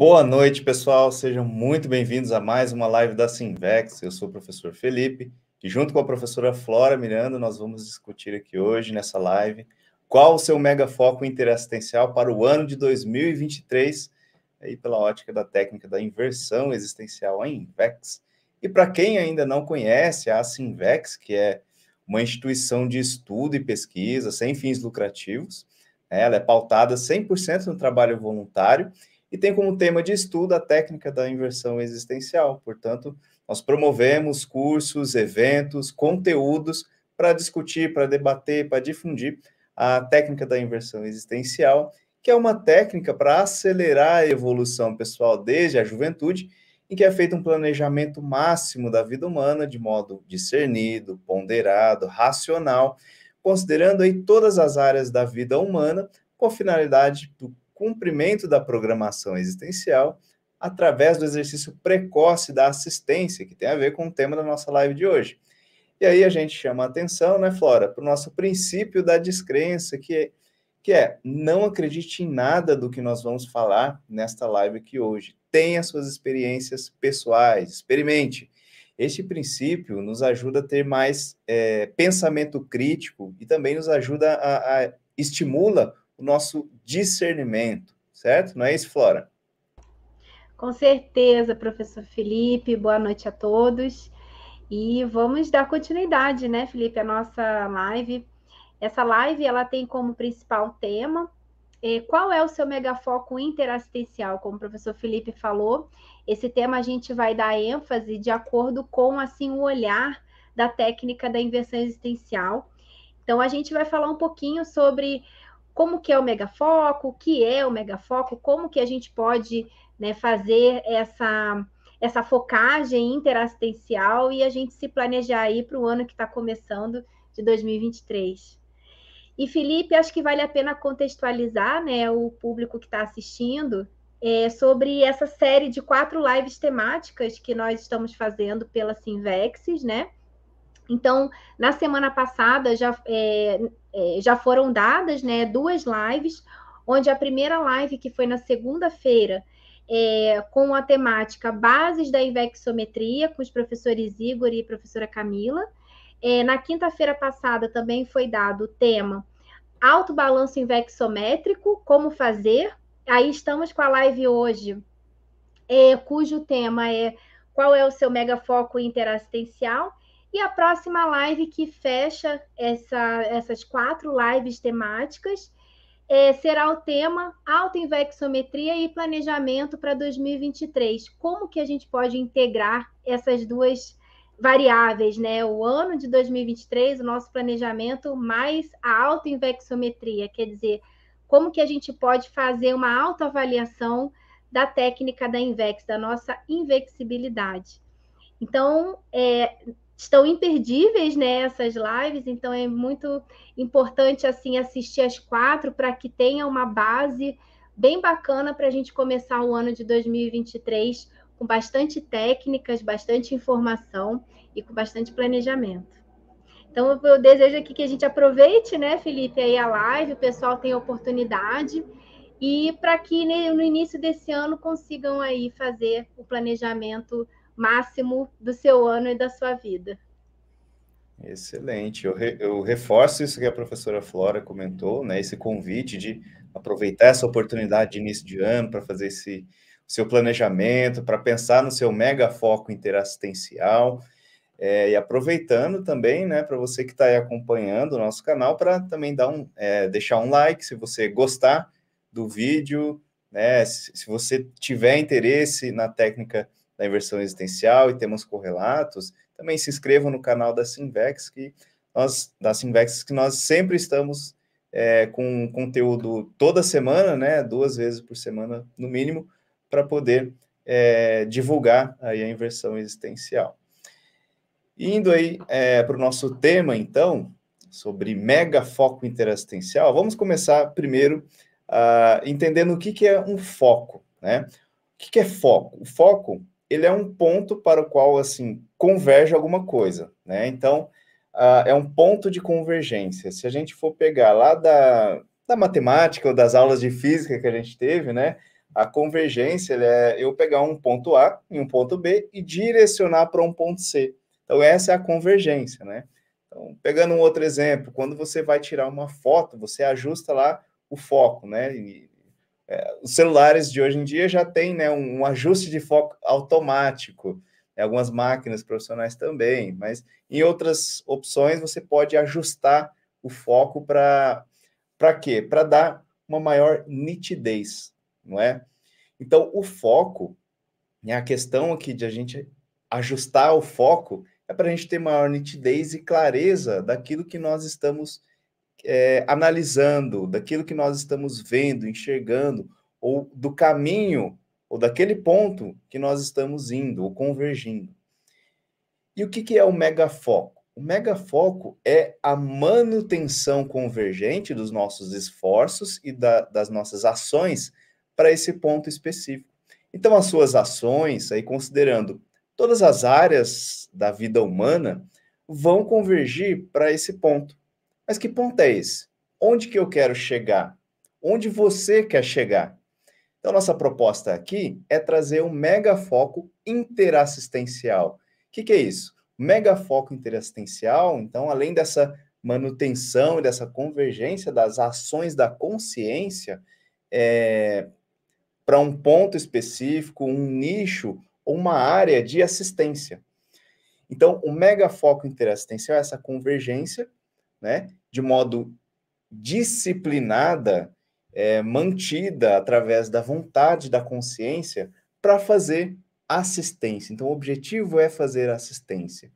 Boa noite, pessoal. Sejam muito bem-vindos a mais uma live da Simvex. Eu sou o professor Felipe e, junto com a professora Flora Miranda, nós vamos discutir aqui hoje nessa live qual o seu mega foco interassistencial para o ano de 2023, aí pela ótica da técnica da inversão existencial, a Invex. E para quem ainda não conhece, a Simvex, que é uma instituição de estudo e pesquisa sem fins lucrativos, né, ela é pautada 100% no trabalho voluntário e tem como tema de estudo a técnica da inversão existencial. Portanto, nós promovemos cursos, eventos, conteúdos para discutir, para debater, para difundir a técnica da inversão existencial, que é uma técnica para acelerar a evolução pessoal desde a juventude, em que é feito um planejamento máximo da vida humana de modo discernido, ponderado, racional, considerando aí todas as áreas da vida humana com a finalidade do cumprimento da programação existencial através do exercício precoce da assistência, que tem a ver com o tema da nossa live de hoje. E aí a gente chama a atenção, né, Flora, para o nosso princípio da descrença, que é, que é não acredite em nada do que nós vamos falar nesta live aqui hoje. Tenha suas experiências pessoais, experimente. Este princípio nos ajuda a ter mais é, pensamento crítico e também nos ajuda a, a estimula o nosso discernimento, certo? Não é isso, Flora? Com certeza, professor Felipe. Boa noite a todos. E vamos dar continuidade, né, Felipe, à nossa live. Essa live ela tem como principal tema eh, qual é o seu megafoco interassistencial, como o professor Felipe falou. Esse tema a gente vai dar ênfase de acordo com assim o olhar da técnica da inversão existencial. Então a gente vai falar um pouquinho sobre como que é o megafoco, o que é o megafoco, como que a gente pode né, fazer essa, essa focagem interassistencial e a gente se planejar aí para o ano que está começando de 2023. E, Felipe, acho que vale a pena contextualizar né, o público que está assistindo é, sobre essa série de quatro lives temáticas que nós estamos fazendo pela Sinvexis, né? Então, na semana passada já, é, é, já foram dadas né, duas lives, onde a primeira live, que foi na segunda-feira, é, com a temática Bases da Invexometria, com os professores Igor e professora Camila. É, na quinta-feira passada também foi dado o tema Alto Balanço Invexométrico, Como Fazer. Aí estamos com a live hoje, é, cujo tema é Qual é o seu mega foco interassistencial? E a próxima live que fecha essa, essas quatro lives temáticas é, será o tema autoinvexometria e planejamento para 2023. Como que a gente pode integrar essas duas variáveis, né? O ano de 2023, o nosso planejamento, mais a autoinvexometria, quer dizer, como que a gente pode fazer uma autoavaliação da técnica da INVEX, da nossa invexibilidade. Então, é, estão imperdíveis né, essas lives, então é muito importante assim assistir as quatro para que tenha uma base bem bacana para a gente começar o ano de 2023 com bastante técnicas, bastante informação e com bastante planejamento. Então eu desejo aqui que a gente aproveite, né, Felipe, aí a live, o pessoal tem a oportunidade e para que né, no início desse ano consigam aí fazer o planejamento máximo do seu ano e da sua vida. Excelente. Eu, re, eu, reforço isso que a professora Flora comentou, né? Esse convite de aproveitar essa oportunidade de início de ano para fazer esse seu planejamento, para pensar no seu mega foco interassistencial. É, e aproveitando também, né, para você que está aí acompanhando o nosso canal, para também dar um, é, deixar um like se você gostar do vídeo, né? Se, se você tiver interesse na técnica da inversão existencial e temos correlatos, também se inscrevam no canal da Simvex, que nós, da Simvex, que nós sempre estamos é, com conteúdo toda semana, né, duas vezes por semana, no mínimo, para poder é, divulgar aí a inversão existencial. Indo aí é, para o nosso tema, então, sobre mega foco interassistencial, vamos começar primeiro uh, entendendo o que, que é um foco, né? O que, que é foco? O foco ele é um ponto para o qual assim converge alguma coisa, né? Então uh, é um ponto de convergência. Se a gente for pegar lá da, da matemática ou das aulas de física que a gente teve, né? A convergência é eu pegar um ponto A e um ponto B e direcionar para um ponto C. Então essa é a convergência, né? Então, pegando um outro exemplo, quando você vai tirar uma foto, você ajusta lá o foco, né? E, é, os celulares de hoje em dia já têm né, um, um, ajuste de foco automático, né, algumas máquinas profissionais também, mas em outras opções você pode ajustar o foco para quê? Para dar uma maior nitidez, não é? Então, o foco, né, a questão aqui de a gente ajustar o foco é para a gente ter maior nitidez e clareza daquilo que nós estamos é, analisando, daquilo que nós estamos vendo, enxergando, ou do caminho, ou daquele ponto que nós estamos indo, ou convergindo. E o que, que é o megafoco? O megafoco é a manutenção convergente dos nossos esforços e da, das nossas ações para esse ponto específico. Então, as suas ações, aí considerando todas as áreas da vida humana, vão convergir para esse ponto. Mas que ponto é esse? Onde que eu quero chegar? Onde você quer chegar? Então, nossa proposta aqui é trazer um mega foco interassistencial. O que, que, é isso? Mega foco interassistencial, então, além dessa manutenção e dessa convergência das ações da consciência é, para um ponto específico, um nicho uma área de assistência. Então, o mega foco interassistencial é essa convergência, né? de modo disciplinada, é, mantida através da vontade da consciência para fazer assistência. Então, o objetivo é fazer assistência.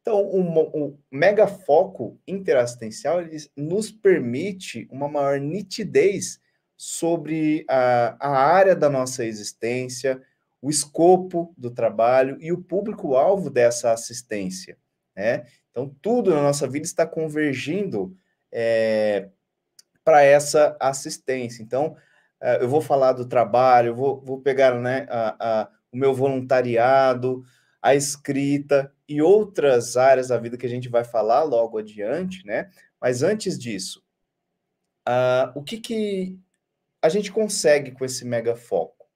Então, o, o mega foco interassistencial ele nos permite uma maior nitidez sobre a, a área da nossa existência, o escopo do trabalho e o público-alvo dessa assistência. Né? Então, tudo na nossa vida está convergindo é, para essa assistência. Então, eh, eu vou falar do trabalho, vou, vou pegar né, a, a, o meu voluntariado, a escrita e outras áreas da vida que a gente vai falar logo adiante, né? Mas antes disso, uh, o que, que a gente consegue com esse mega foco?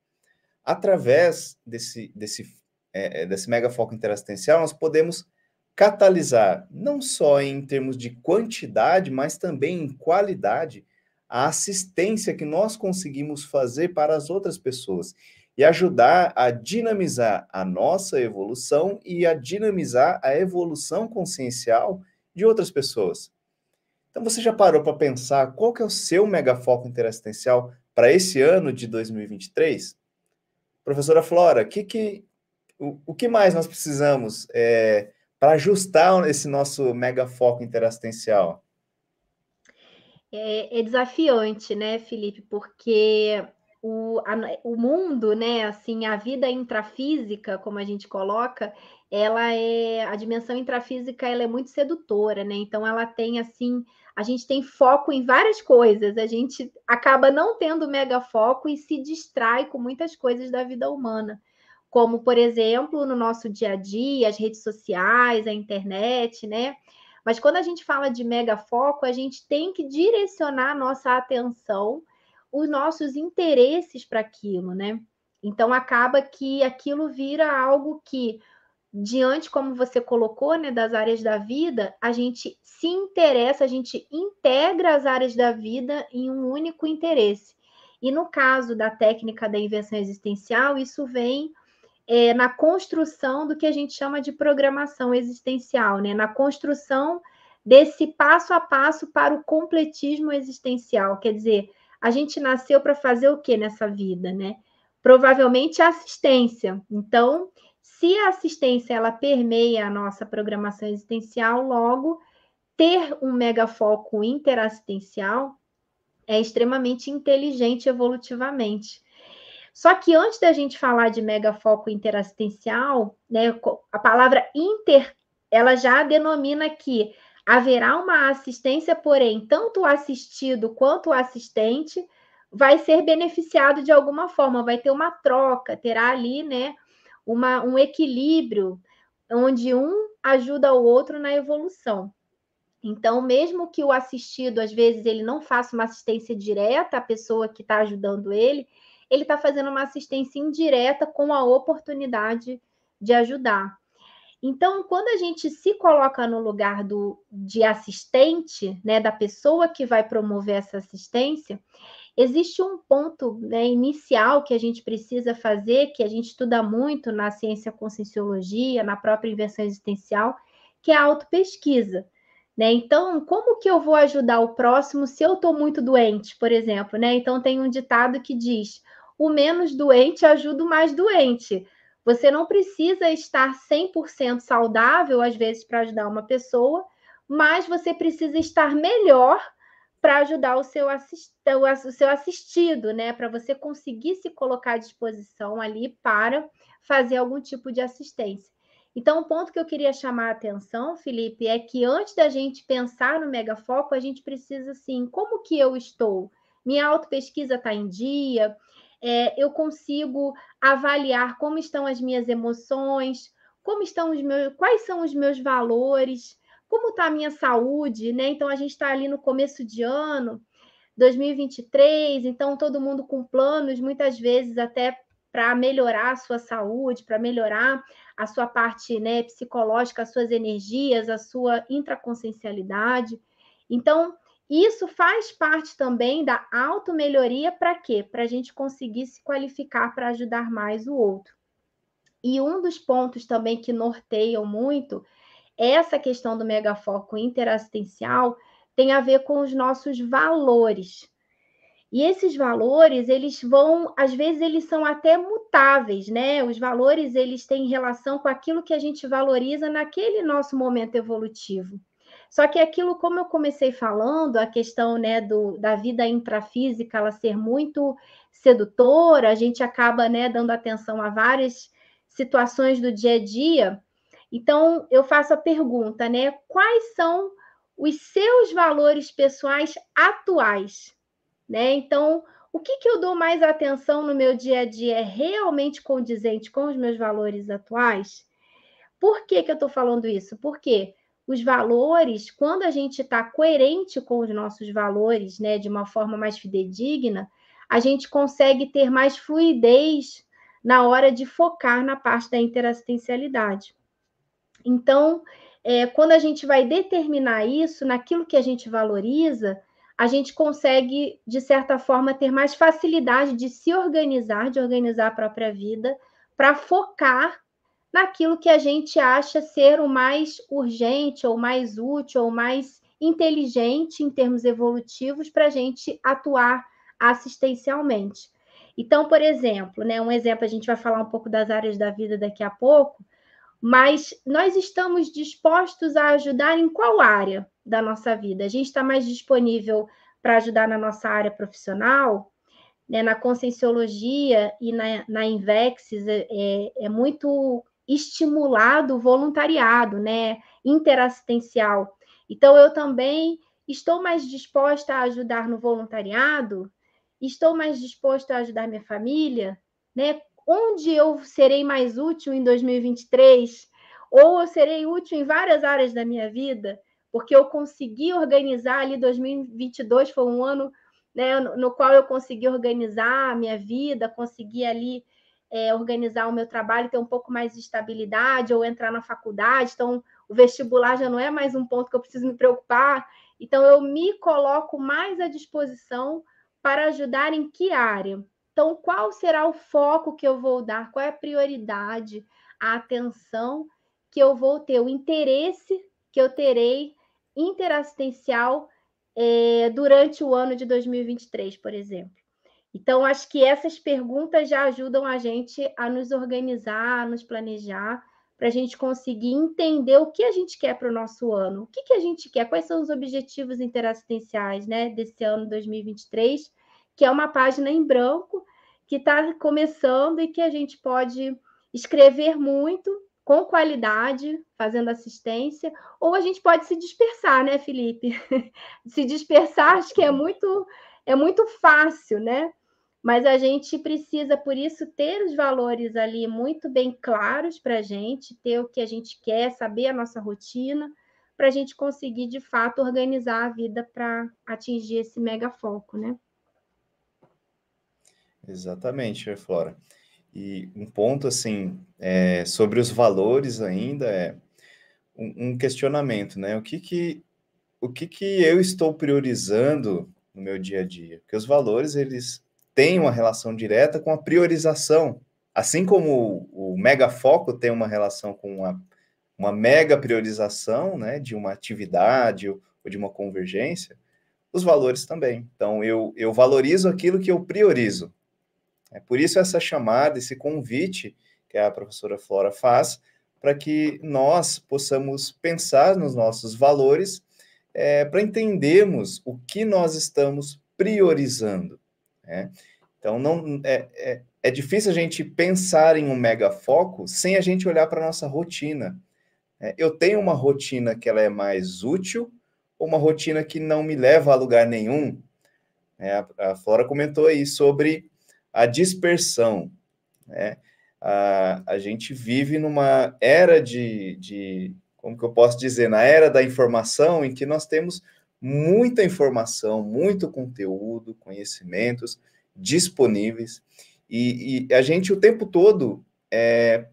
Através desse, desse, é, desse mega foco interassistencial, nós podemos catalisar, não só em termos de quantidade, mas também em qualidade, a assistência que nós conseguimos fazer para as outras pessoas e ajudar a dinamizar a nossa evolução e a dinamizar a evolução consciencial de outras pessoas. Então você já parou para pensar qual que é o seu mega foco interassistencial para esse ano de 2023? Professora Flora, que que, o, o que mais nós precisamos é, para ajustar esse nosso mega foco interassistencial? É, é desafiante, né, Felipe? Porque o, a, o mundo, né, assim, a vida intrafísica, como a gente coloca, ela é a dimensão intrafísica, ela é muito sedutora, né? Então ela tem assim, a gente tem foco em várias coisas, a gente acaba não tendo mega foco e se distrai com muitas coisas da vida humana como, por exemplo, no nosso dia a dia, as redes sociais, a internet, né? Mas quando a gente fala de mega foco, a gente tem que direcionar a nossa atenção, os nossos interesses para aquilo, né? Então acaba que aquilo vira algo que diante como você colocou, né, das áreas da vida, a gente se interessa, a gente integra as áreas da vida em um único interesse. E no caso da técnica da invenção existencial, isso vem é, na construção do que a gente chama de programação existencial, né? na construção desse passo a passo para o completismo existencial. Quer dizer, a gente nasceu para fazer o que nessa vida, né? Provavelmente assistência. Então, se a assistência ela permeia a nossa programação existencial, logo ter um mega foco interassistencial é extremamente inteligente evolutivamente. Só que antes da gente falar de mega foco interassistencial, né, a palavra inter, ela já denomina que haverá uma assistência, porém, tanto o assistido quanto o assistente vai ser beneficiado de alguma forma, vai ter uma troca, terá ali, né, uma, um equilíbrio onde um ajuda o outro na evolução. Então, mesmo que o assistido, às vezes, ele não faça uma assistência direta à pessoa que está ajudando ele, ele está fazendo uma assistência indireta com a oportunidade de ajudar. Então, quando a gente se coloca no lugar do, de assistente, né, da pessoa que vai promover essa assistência, existe um ponto né, inicial que a gente precisa fazer, que a gente estuda muito na ciência conscienciologia, na própria invenção existencial, que é a autopesquisa. Né? Então, como que eu vou ajudar o próximo se eu estou muito doente, por exemplo? Né? Então, tem um ditado que diz: o menos doente ajuda o mais doente. Você não precisa estar 100% saudável, às vezes, para ajudar uma pessoa, mas você precisa estar melhor para ajudar o seu, assist... o seu assistido, né? Para você conseguir se colocar à disposição ali para fazer algum tipo de assistência. Então, o ponto que eu queria chamar a atenção, Felipe, é que antes da gente pensar no megafoco, a gente precisa, assim, como que eu estou? Minha autopesquisa está em dia? é, eu consigo avaliar como estão as minhas emoções, como estão os meus, quais são os meus valores, como está a minha saúde, né? Então a gente está ali no começo de ano, 2023, então todo mundo com planos, muitas vezes até para melhorar a sua saúde, para melhorar a sua parte né, psicológica, as suas energias, a sua intraconsciencialidade. Então, isso faz parte também da automelhoria para quê? Para a gente conseguir se qualificar para ajudar mais o outro. E um dos pontos também que norteiam muito essa questão do megafoco interassistencial tem a ver com os nossos valores. E esses valores, eles vão, às vezes eles são até mutáveis, né? Os valores, eles têm relação com aquilo que a gente valoriza naquele nosso momento evolutivo. Só que aquilo, como eu comecei falando, a questão né, do, da vida intrafísica ela ser muito sedutora, a gente acaba né, dando atenção a várias situações do dia a dia. Então, eu faço a pergunta, né? Quais são os seus valores pessoais atuais? Né? Então, o que, que eu dou mais atenção no meu dia a dia é realmente condizente com os meus valores atuais? Por que, que eu estou falando isso? Porque os valores, quando a gente está coerente com os nossos valores, né, de uma forma mais fidedigna, a gente consegue ter mais fluidez na hora de focar na parte da interassistencialidade. Então, é, quando a gente vai determinar isso naquilo que a gente valoriza, a gente consegue, de certa forma, ter mais facilidade de se organizar, de organizar a própria vida, para focar naquilo que a gente acha ser o mais urgente, ou mais útil, ou mais inteligente em termos evolutivos para a gente atuar assistencialmente. Então, por exemplo, né, um exemplo, a gente vai falar um pouco das áreas da vida daqui a pouco, mas nós estamos dispostos a ajudar em qual área da nossa vida? A gente está mais disponível para ajudar na nossa área profissional? Né, na conscienciologia e na, na Invexis, é, é, é muito estimulado voluntariado, né, interassistencial. Então, eu também estou mais disposta a ajudar no voluntariado, estou mais disposta a ajudar minha família, né? Onde eu serei mais útil em 2023? Ou eu serei útil em várias áreas da minha vida? Porque eu consegui organizar ali 2022 foi um ano né, no qual eu consegui organizar a minha vida, consegui ali é, organizar o meu trabalho, ter um pouco mais de estabilidade, ou entrar na faculdade. Então, o vestibular já não é mais um ponto que eu preciso me preocupar. Então, eu me coloco mais à disposição para ajudar em que área? Então, qual será o foco que eu vou dar? Qual é a prioridade, a atenção que eu vou ter, o interesse que eu terei interassistencial é, durante o ano de 2023, por exemplo? Então, acho que essas perguntas já ajudam a gente a nos organizar, a nos planejar, para a gente conseguir entender o que a gente quer para o nosso ano, o que, que a gente quer, quais são os objetivos interassistenciais né, desse ano 2023, que é uma página em branco que está começando e que a gente pode escrever muito, com qualidade, fazendo assistência, ou a gente pode se dispersar, né, Felipe? se dispersar, acho que é muito é muito fácil, né? mas a gente precisa, por isso, ter os valores ali muito bem claros para a gente, ter o que a gente quer, saber a nossa rotina, para a gente conseguir, de fato, organizar a vida para atingir esse mega foco, né? Exatamente, Flora. E um ponto, assim, é, sobre os valores ainda é um, um questionamento, né? O que que, o que que eu estou priorizando no meu dia a dia? Porque os valores, eles tem uma relação direta com a priorização. Assim como o, mega foco tem uma relação com uma, uma mega priorização né, de uma atividade ou, ou de uma convergência, os valores também. Então, eu, eu valorizo aquilo que eu priorizo. É por isso essa chamada, esse convite que a professora Flora faz, para que nós possamos pensar nos nossos valores, é, para entendermos o que nós estamos priorizando. Né? Então, não é, é, é, difícil a gente pensar em um mega foco sem a gente olhar para a nossa rotina. Né? eu tenho uma rotina que ela é mais útil ou uma rotina que não me leva a lugar nenhum? Né? a, a Flora comentou aí sobre a dispersão. Né? A, a gente vive numa era de, de, como que eu posso dizer, na era da informação em que nós temos muita informação, muito conteúdo, conhecimentos disponíveis. E, e a gente o tempo todo é,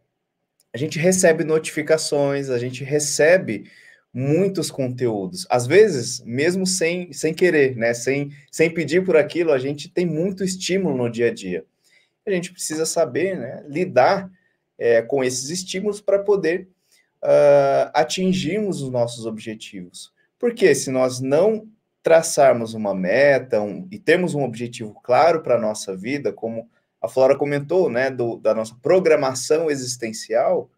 a gente recebe notificações, a gente recebe muitos conteúdos. Às vezes, mesmo sem, sem querer, né? sem, sem pedir por aquilo, a gente tem muito estímulo no dia a dia. A gente precisa saber né? lidar é, com esses estímulos para poder uh, atingirmos os nossos objetivos. Porque se nós não traçarmos uma meta um, e termos um objetivo claro para a nossa vida, como a Flora comentou, né, do, da nossa programação existencial,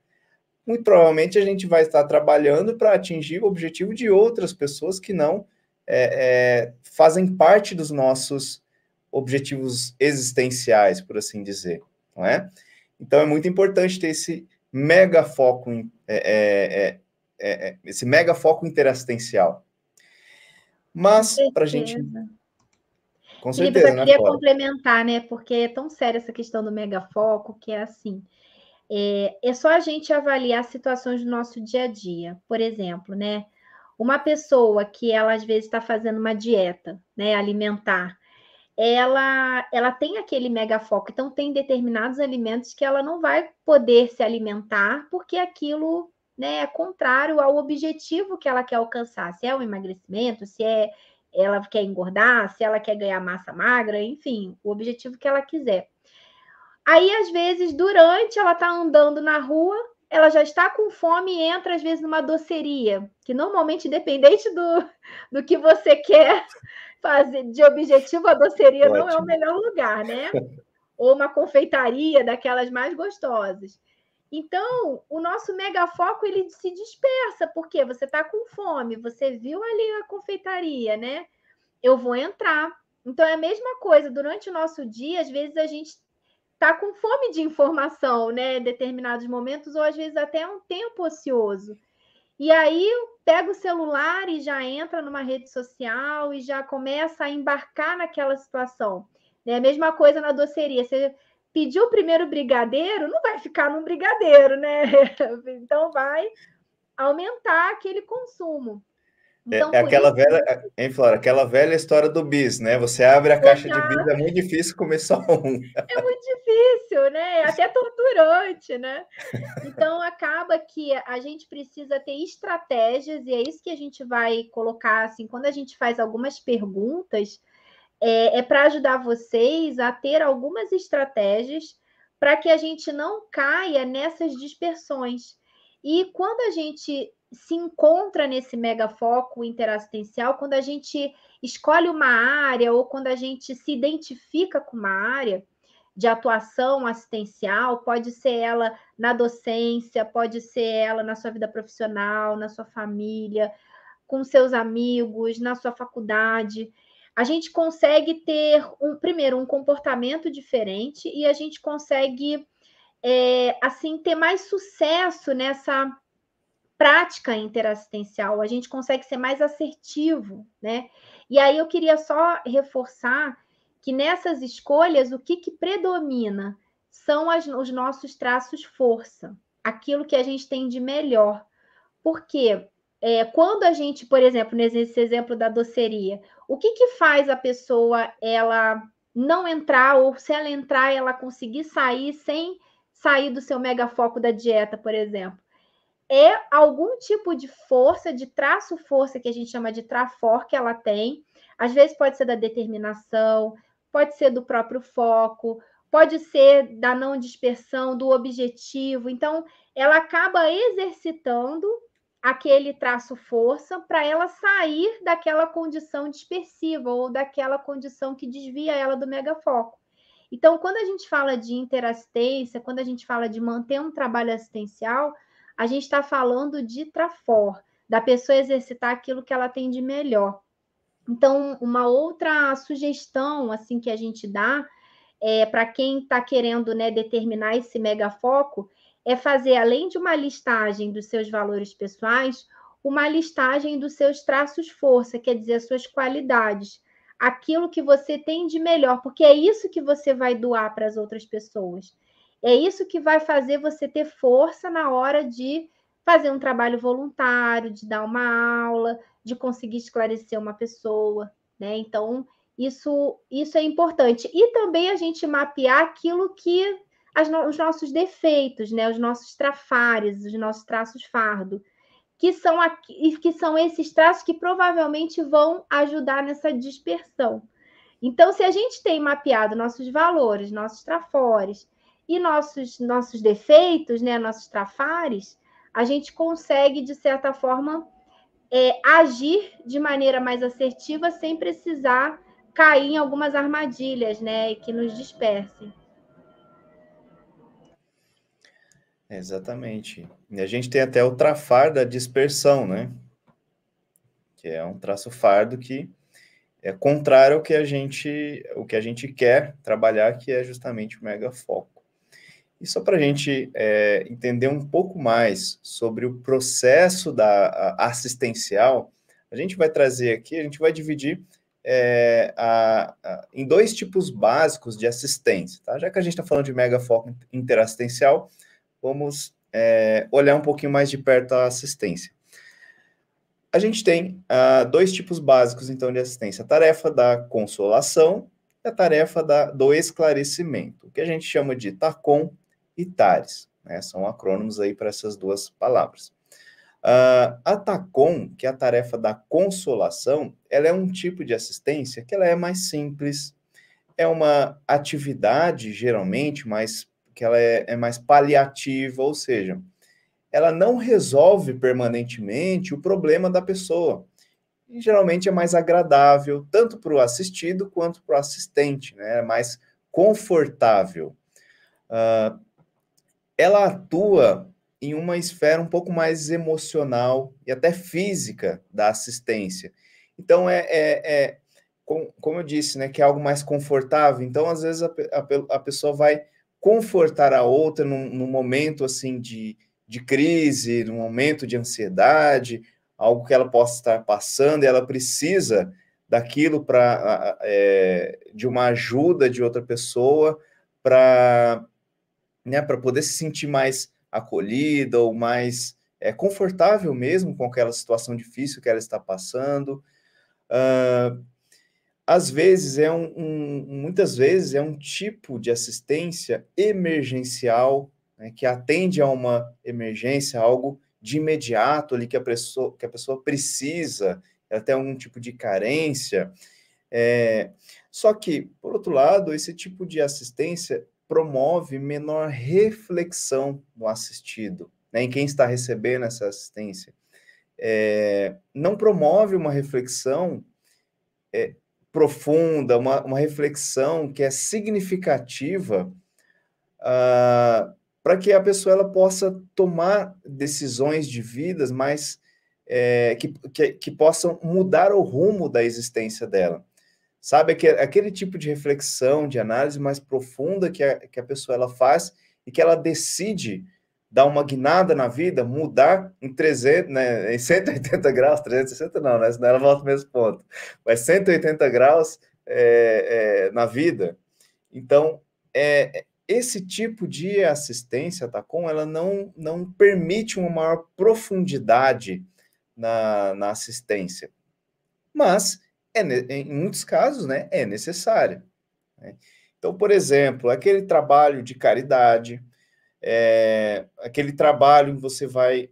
muito provavelmente a gente vai estar trabalhando para atingir o objetivo de outras pessoas que não é, é, fazem parte dos nossos objetivos existenciais, por assim dizer, não é? Então é muito importante ter esse mega foco em, é, é, é é, é, esse mega foco interassistencial. Mas, para a gente. Com certeza, Felipe, eu né, queria né, complementar, né? Porque é tão séria essa questão do mega foco que é assim. É, é só a gente avaliar situações do nosso dia a dia. Por exemplo, né? Uma pessoa que ela às vezes está fazendo uma dieta, né? Alimentar, ela, ela tem aquele mega foco. Então, tem determinados alimentos que ela não vai poder se alimentar porque aquilo né, é contrário ao objetivo que ela quer alcançar, se é um emagrecimento, se é ela quer engordar, se ela quer ganhar massa magra, enfim, o objetivo que ela quiser. Aí, às vezes, durante ela tá andando na rua, ela já está com fome e entra, às vezes, numa doceria, que normalmente, dependente do, do que você quer fazer de objetivo, a doceria Ótimo. não é o melhor lugar, né? Ou uma confeitaria daquelas mais gostosas. Então, o nosso foco ele se dispersa, porque você está com fome, você viu ali a confeitaria, né? Eu vou entrar. Então, é a mesma coisa. Durante o nosso dia, às vezes a gente está com fome de informação, né? Em determinados momentos, ou às vezes até um tempo ocioso. E aí, pega o celular e já entra numa rede social e já começa a embarcar naquela situação. É a mesma coisa na doceria. Você pediu o primeiro brigadeiro, não vai ficar num brigadeiro, né? Então vai aumentar aquele consumo. É, então, é, aquela isso... velha, hein, Flora? Aquela velha história do bis, né? Você abre a caixa de bis, é muito difícil comer só um. É muito difícil, né? É até torturante, né? Então acaba que a gente precisa ter estratégias, e é isso que a gente vai colocar assim, quando a gente faz algumas perguntas, é, é para ajudar vocês a ter algumas estratégias para que a gente não caia nessas dispersões. E quando a gente se encontra nesse mega foco interassistencial, quando a gente escolhe uma área ou quando a gente se identifica com uma área de atuação assistencial, pode ser ela na docência, pode ser ela na sua vida profissional, na sua família, com seus amigos, na sua faculdade a gente consegue ter um primeiro um comportamento diferente e a gente consegue é, assim ter mais sucesso nessa prática interassistencial, a gente consegue ser mais assertivo, né? E aí eu queria só reforçar que nessas escolhas o que, que predomina são as, os nossos traços força, aquilo que a gente tem de melhor. Porque é, quando a gente, por exemplo, nesse exemplo da doceria, o que, que faz a pessoa ela não entrar, ou se ela entrar, ela conseguir sair sem sair do seu mega foco da dieta, por exemplo? É algum tipo de força, de traço força que a gente chama de trafor que ela tem. Às vezes pode ser da determinação, pode ser do próprio foco, pode ser da não dispersão, do objetivo. Então, ela acaba exercitando aquele traço força para ela sair daquela condição dispersiva ou daquela condição que desvia ela do megafoco. Então, quando a gente fala de interassistência, quando a gente fala de manter um trabalho assistencial, a gente está falando de trafor, da pessoa exercitar aquilo que ela tem de melhor. Então, uma outra sugestão assim que a gente dá é, para quem está querendo né, determinar esse megafoco é fazer, além de uma listagem dos seus valores pessoais, uma listagem dos seus traços força, quer dizer, as suas qualidades, aquilo que você tem de melhor, porque é isso que você vai doar para as outras pessoas. É isso que vai fazer você ter força na hora de fazer um trabalho voluntário, de dar uma aula, de conseguir esclarecer uma pessoa, né? Então, isso isso é importante. E também a gente mapear aquilo que no, os nossos defeitos, né? os nossos trafares, os nossos traços fardo, que são, aqui, que são esses traços que provavelmente vão ajudar nessa dispersão. Então, se a gente tem mapeado nossos valores, nossos trafores e nossos, nossos defeitos, né? nossos trafares, a gente consegue, de certa forma, é, agir de maneira mais assertiva sem precisar cair em algumas armadilhas né? que nos dispersem. Exatamente. E a gente tem até o trafar da dispersão, né? Que é um traço fardo que é contrário ao que a gente, o que a gente quer trabalhar, que é justamente o mega foco. E só para a gente é, entender um pouco mais sobre o processo da assistencial, a gente vai trazer aqui, a gente vai dividir é, a, a, em dois tipos básicos de assistência, tá? Já que a gente está falando de mega foco interassistencial, vamos é, olhar um pouquinho mais de perto a assistência. A gente tem ah, dois tipos básicos, então, de assistência: a tarefa da consolação e a tarefa da, do esclarecimento, que a gente chama de TACOM e TARES. Né? São acrônomos aí para essas duas palavras. Uh, a TACOM, que é a tarefa da consolação, ela é um tipo de assistência que ela é mais simples, é uma atividade geralmente mais que ela é, é mais paliativa, ou seja, ela não resolve permanentemente o problema da pessoa. E geralmente é mais agradável, tanto para o assistido quanto para o assistente, né? É mais confortável. Uh, ela atua em uma esfera um pouco mais emocional e até física da assistência. Então, é, é, é como, como eu disse, né, que é algo mais confortável. Então, às vezes, a, a, a pessoa vai confortar a outra num, num momento assim de, de crise, num momento de ansiedade, algo que ela possa estar passando, e ela precisa daquilo para é, de uma ajuda de outra pessoa para né, para poder se sentir mais acolhida ou mais é, confortável mesmo com aquela situação difícil que ela está passando. Uh, às vezes é um, um, muitas vezes é um tipo de assistência emergencial né, que atende a uma emergência, algo de imediato ali que a pessoa, que a pessoa precisa, até algum tipo de carência. É, só que, por outro lado, esse tipo de assistência promove menor reflexão no assistido, né, em quem está recebendo essa assistência. É, não promove uma reflexão é, profunda, uma, uma reflexão que é significativa uh, ah, para que a pessoa ela possa tomar decisões de vidas mais é, que, que, que, possam mudar o rumo da existência dela. Sabe, aquele, aquele tipo de reflexão, de análise mais profunda que a, que a pessoa ela faz e que ela decide dar uma guinada na vida, mudar em 300, né, em 180 graus, 360 não, né, senão ela volta ao mesmo ponto, mas 180 graus é, é, na vida. Então, é, é, esse tipo de assistência, Tacom, ela não, não permite uma maior profundidade na, na assistência, mas é, em muitos casos né, é necessária. Né? Então, por exemplo, aquele trabalho de caridade, é, aquele trabalho você vai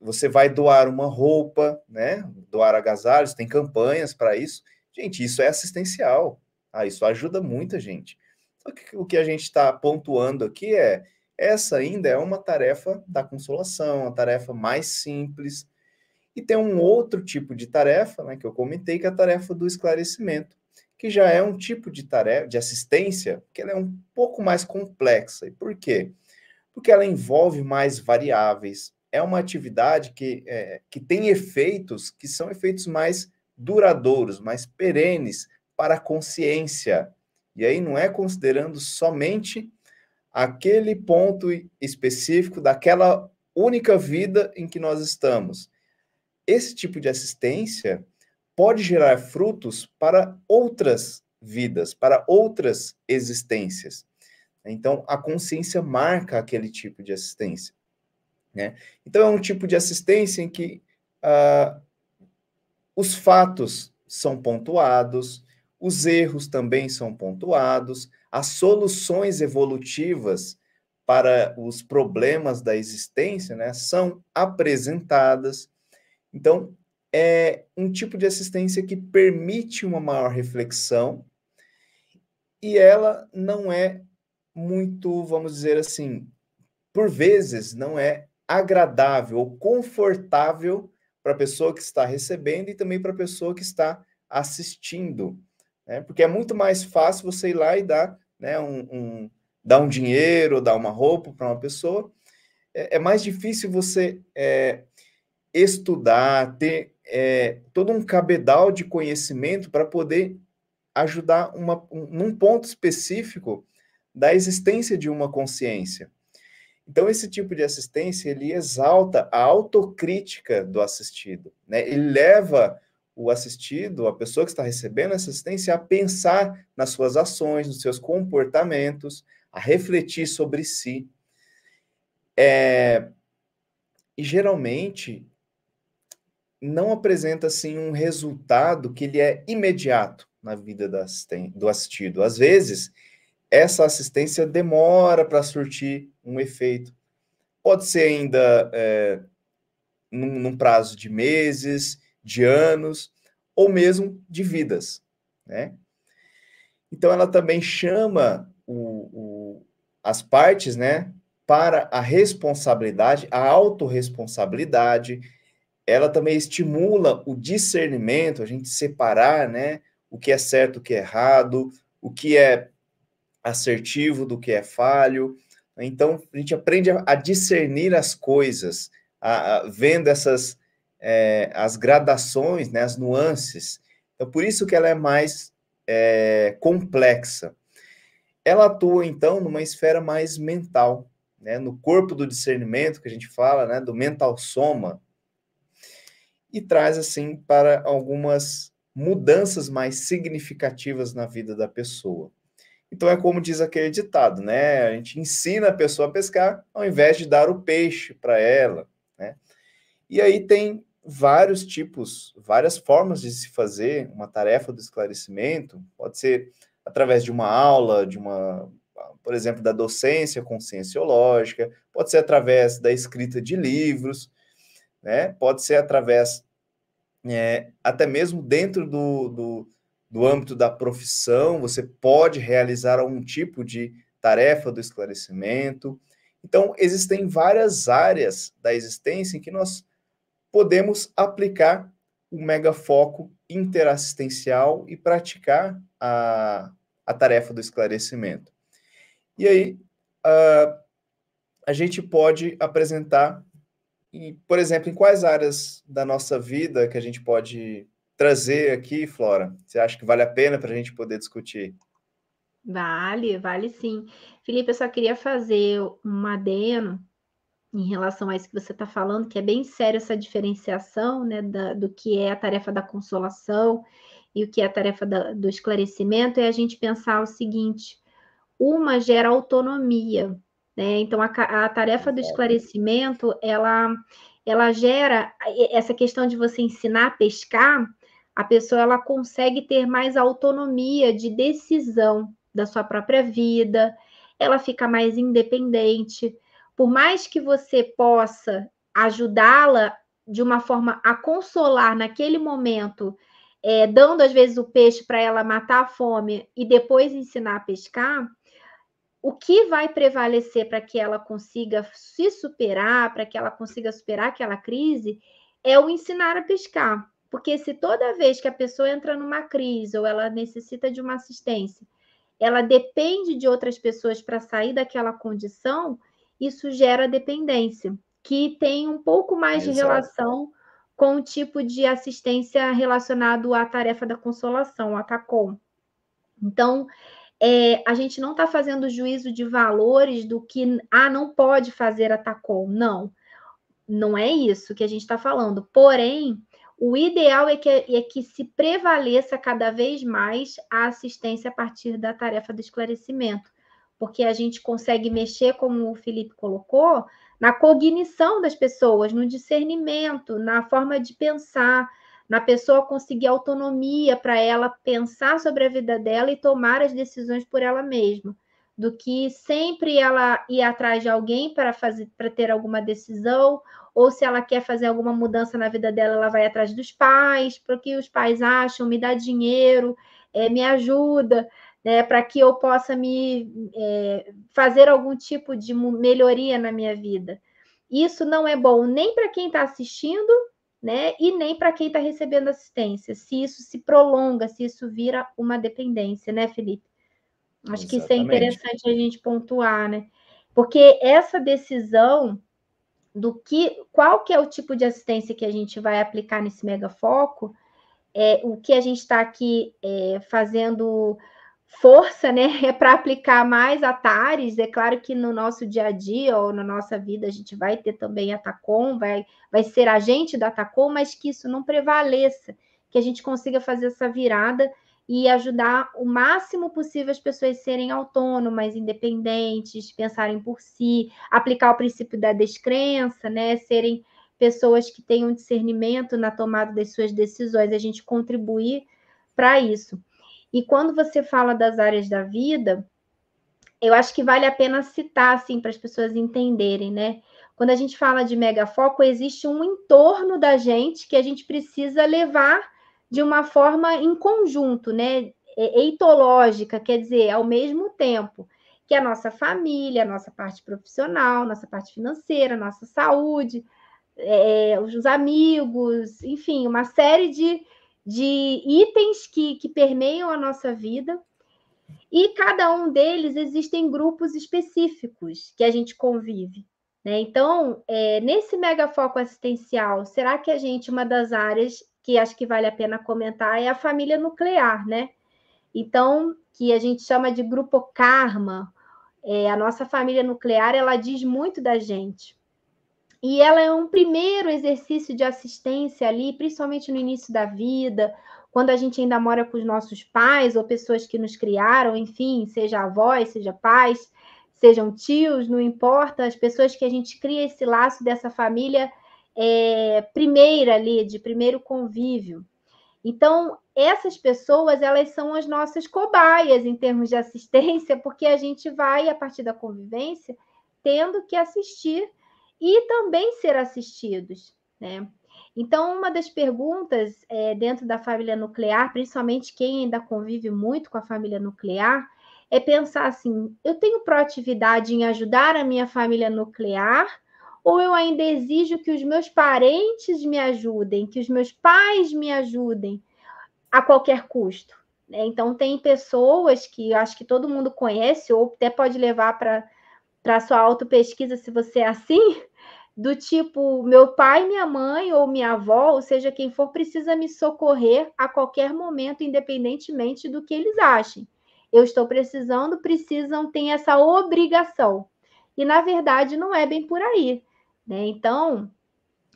você vai doar uma roupa, né? Doar agasalhos, tem campanhas para isso. Gente, isso é assistencial. Ah, isso ajuda muita gente. Só que o que a gente está pontuando aqui é essa ainda é uma tarefa da consolação, a tarefa mais simples. E tem um outro tipo de tarefa, né, que eu comentei, que é a tarefa do esclarecimento que já é um tipo de tarefa de assistência que ela é um pouco mais complexa. E por quê? Porque ela envolve mais variáveis, é uma atividade que, é, que tem efeitos que são efeitos mais duradouros, mais perenes para a consciência. E aí não é considerando somente aquele ponto específico daquela única vida em que nós estamos. Esse tipo de assistência pode gerar frutos para outras vidas, para outras existências. Então, a consciência marca aquele tipo de assistência. Né? Então, é um tipo de assistência em que uh, os fatos são pontuados, os erros também são pontuados, as soluções evolutivas para os problemas da existência né, são apresentadas. Então, é um tipo de assistência que permite uma maior reflexão e ela não é muito, vamos dizer assim, por vezes não é agradável ou confortável para a pessoa que está recebendo e também para a pessoa que está assistindo, né? Porque é muito mais fácil você ir lá e dar, né, um, um dar um dinheiro, dar uma roupa para uma pessoa. É, é, mais difícil você é, estudar, ter é, todo um cabedal de conhecimento para poder ajudar uma, um, num ponto específico da existência de uma consciência. Então, esse tipo de assistência, ele exalta a autocrítica do assistido, né? Ele leva o assistido, a pessoa que está recebendo essa assistência, a pensar nas suas ações, nos seus comportamentos, a refletir sobre si. É... E, geralmente, não apresenta assim um resultado que ele é imediato na vida do assistido. Às vezes, essa assistência demora para surtir um efeito. Pode ser ainda é, num, num, prazo de meses, de anos, ou mesmo de vidas. Né? Então, ela também chama o, o, as partes né, para a responsabilidade, a autorresponsabilidade, ela também estimula o discernimento, a gente separar, né, o que é certo, o que é errado, o que é assertivo do que é falho. Então, a gente aprende a, discernir as coisas, a, a, vendo essas é, as gradações, né, as nuances. Então, por isso que ela é mais é, complexa. Ela atua, então, numa esfera mais mental, né, no corpo do discernimento, que a gente fala, né, do mental soma, e traz assim para algumas mudanças mais significativas na vida da pessoa. Então é como diz aquele ditado, né? A gente ensina a pessoa a pescar ao invés de dar o peixe para ela, né? E aí tem vários tipos, várias formas de se fazer uma tarefa do esclarecimento. Pode ser através de uma aula, de uma, por exemplo, da docência conscienciológica, pode ser através da escrita de livros, né? Pode ser através, é, até mesmo dentro do, do, do âmbito da profissão, você pode realizar algum tipo de tarefa do esclarecimento. Então, existem várias áreas da existência em que nós podemos aplicar o mega foco interassistencial e praticar a, a tarefa do esclarecimento. E aí, uh, a gente pode apresentar e, por exemplo, em quais áreas da nossa vida que a gente pode trazer aqui, Flora? Você acha que vale a pena para a gente poder discutir? Vale, vale sim. Felipe, eu só queria fazer um adeno em relação a isso que você está falando, que é bem sério essa diferenciação né, da, do que é a tarefa da consolação e o que é a tarefa da, do esclarecimento, é a gente pensar o seguinte: uma gera autonomia, né? Então, a, a tarefa do esclarecimento, ela, ela gera essa questão de você ensinar a pescar, a pessoa ela consegue ter mais autonomia de decisão da sua própria vida, ela fica mais independente. Por mais que você possa ajudá-la de uma forma a consolar naquele momento, é, dando às vezes o peixe para ela matar a fome e depois ensinar a pescar, o que vai prevalecer para que ela consiga se superar, para que ela consiga superar aquela crise, é o ensinar a pescar. Porque se toda vez que a pessoa entra numa crise ou ela necessita de uma assistência, ela depende de outras pessoas para sair daquela condição, isso gera dependência, que tem um pouco mais Exato. de relação com o tipo de assistência relacionado à tarefa da consolação, a TACOM. Então, é, a gente não está fazendo juízo de valores do que, ah, não pode fazer atacou. Não, não é isso que a gente está falando. Porém, o ideal é que, é que se prevaleça cada vez mais a assistência a partir da tarefa do esclarecimento, porque a gente consegue mexer, como o Felipe colocou, na cognição das pessoas, no discernimento, na forma de pensar, na pessoa conseguir autonomia para ela pensar sobre a vida dela e tomar as decisões por ela mesma, do que sempre ela ir atrás de alguém para fazer para ter alguma decisão, ou se ela quer fazer alguma mudança na vida dela, ela vai atrás dos pais, porque os pais acham, me dá dinheiro, é, me ajuda. Né, para que eu possa me é, fazer algum tipo de melhoria na minha vida. Isso não é bom nem para quem está assistindo né? E nem para quem está recebendo assistência, se isso se prolonga, se isso vira uma dependência, né, Felipe? Acho Exatamente. que isso é interessante a gente pontuar, né? Porque essa decisão do que, qual que é o tipo de assistência que a gente vai aplicar nesse mega foco, é, o que a gente está aqui é, fazendo força, né, é para aplicar mais atares. É claro que no nosso dia a dia ou na nossa vida a gente vai ter também atacom, vai, vai ser agente da atacom, mas que isso não prevaleça, que a gente consiga fazer essa virada e ajudar o máximo possível as pessoas serem autônomas, independentes, pensarem por si, aplicar o princípio da descrença, né, serem pessoas que tenham discernimento na tomada das suas decisões, a gente contribuir para isso. E quando você fala das áreas da vida, eu acho que vale a pena citar, assim, para as pessoas entenderem, né? Quando a gente fala de mega foco, existe um entorno da gente que a gente precisa levar de uma forma em conjunto, né? Eitológica, quer dizer, ao mesmo tempo que a nossa família, a nossa parte profissional, nossa parte financeira, nossa saúde, é, os amigos, enfim, uma série de de itens que, que permeiam a nossa vida. E cada um deles existem grupos específicos que a gente convive. Né? Então, é, nesse mega foco assistencial, será que a gente, uma das áreas que acho que vale a pena comentar é a família nuclear, né? Então, que a gente chama de grupo karma, é, a nossa família nuclear, ela diz muito da gente. E ela é um primeiro exercício de assistência ali, principalmente no início da vida, quando a gente ainda mora com os nossos pais ou pessoas que nos criaram, enfim, seja avós, seja pais, sejam tios, não importa, as pessoas que a gente cria esse laço dessa família é, primeira ali, de primeiro convívio. Então, essas pessoas, elas são as nossas cobaias em termos de assistência, porque a gente vai, a partir da convivência, tendo que assistir e também ser assistidos, né? Então, uma das perguntas é, dentro da família nuclear, principalmente quem ainda convive muito com a família nuclear, é pensar assim: eu tenho proatividade em ajudar a minha família nuclear ou eu ainda exijo que os meus parentes me ajudem, que os meus pais me ajudem a qualquer custo? Né? Então, tem pessoas que acho que todo mundo conhece ou até pode levar para para sua autopesquisa, se você é assim, do tipo, meu pai, minha mãe ou minha avó, ou seja, quem for, precisa me socorrer a qualquer momento, independentemente do que eles achem. Eu estou precisando, precisam, tem essa obrigação. E na verdade não é bem por aí, né? Então,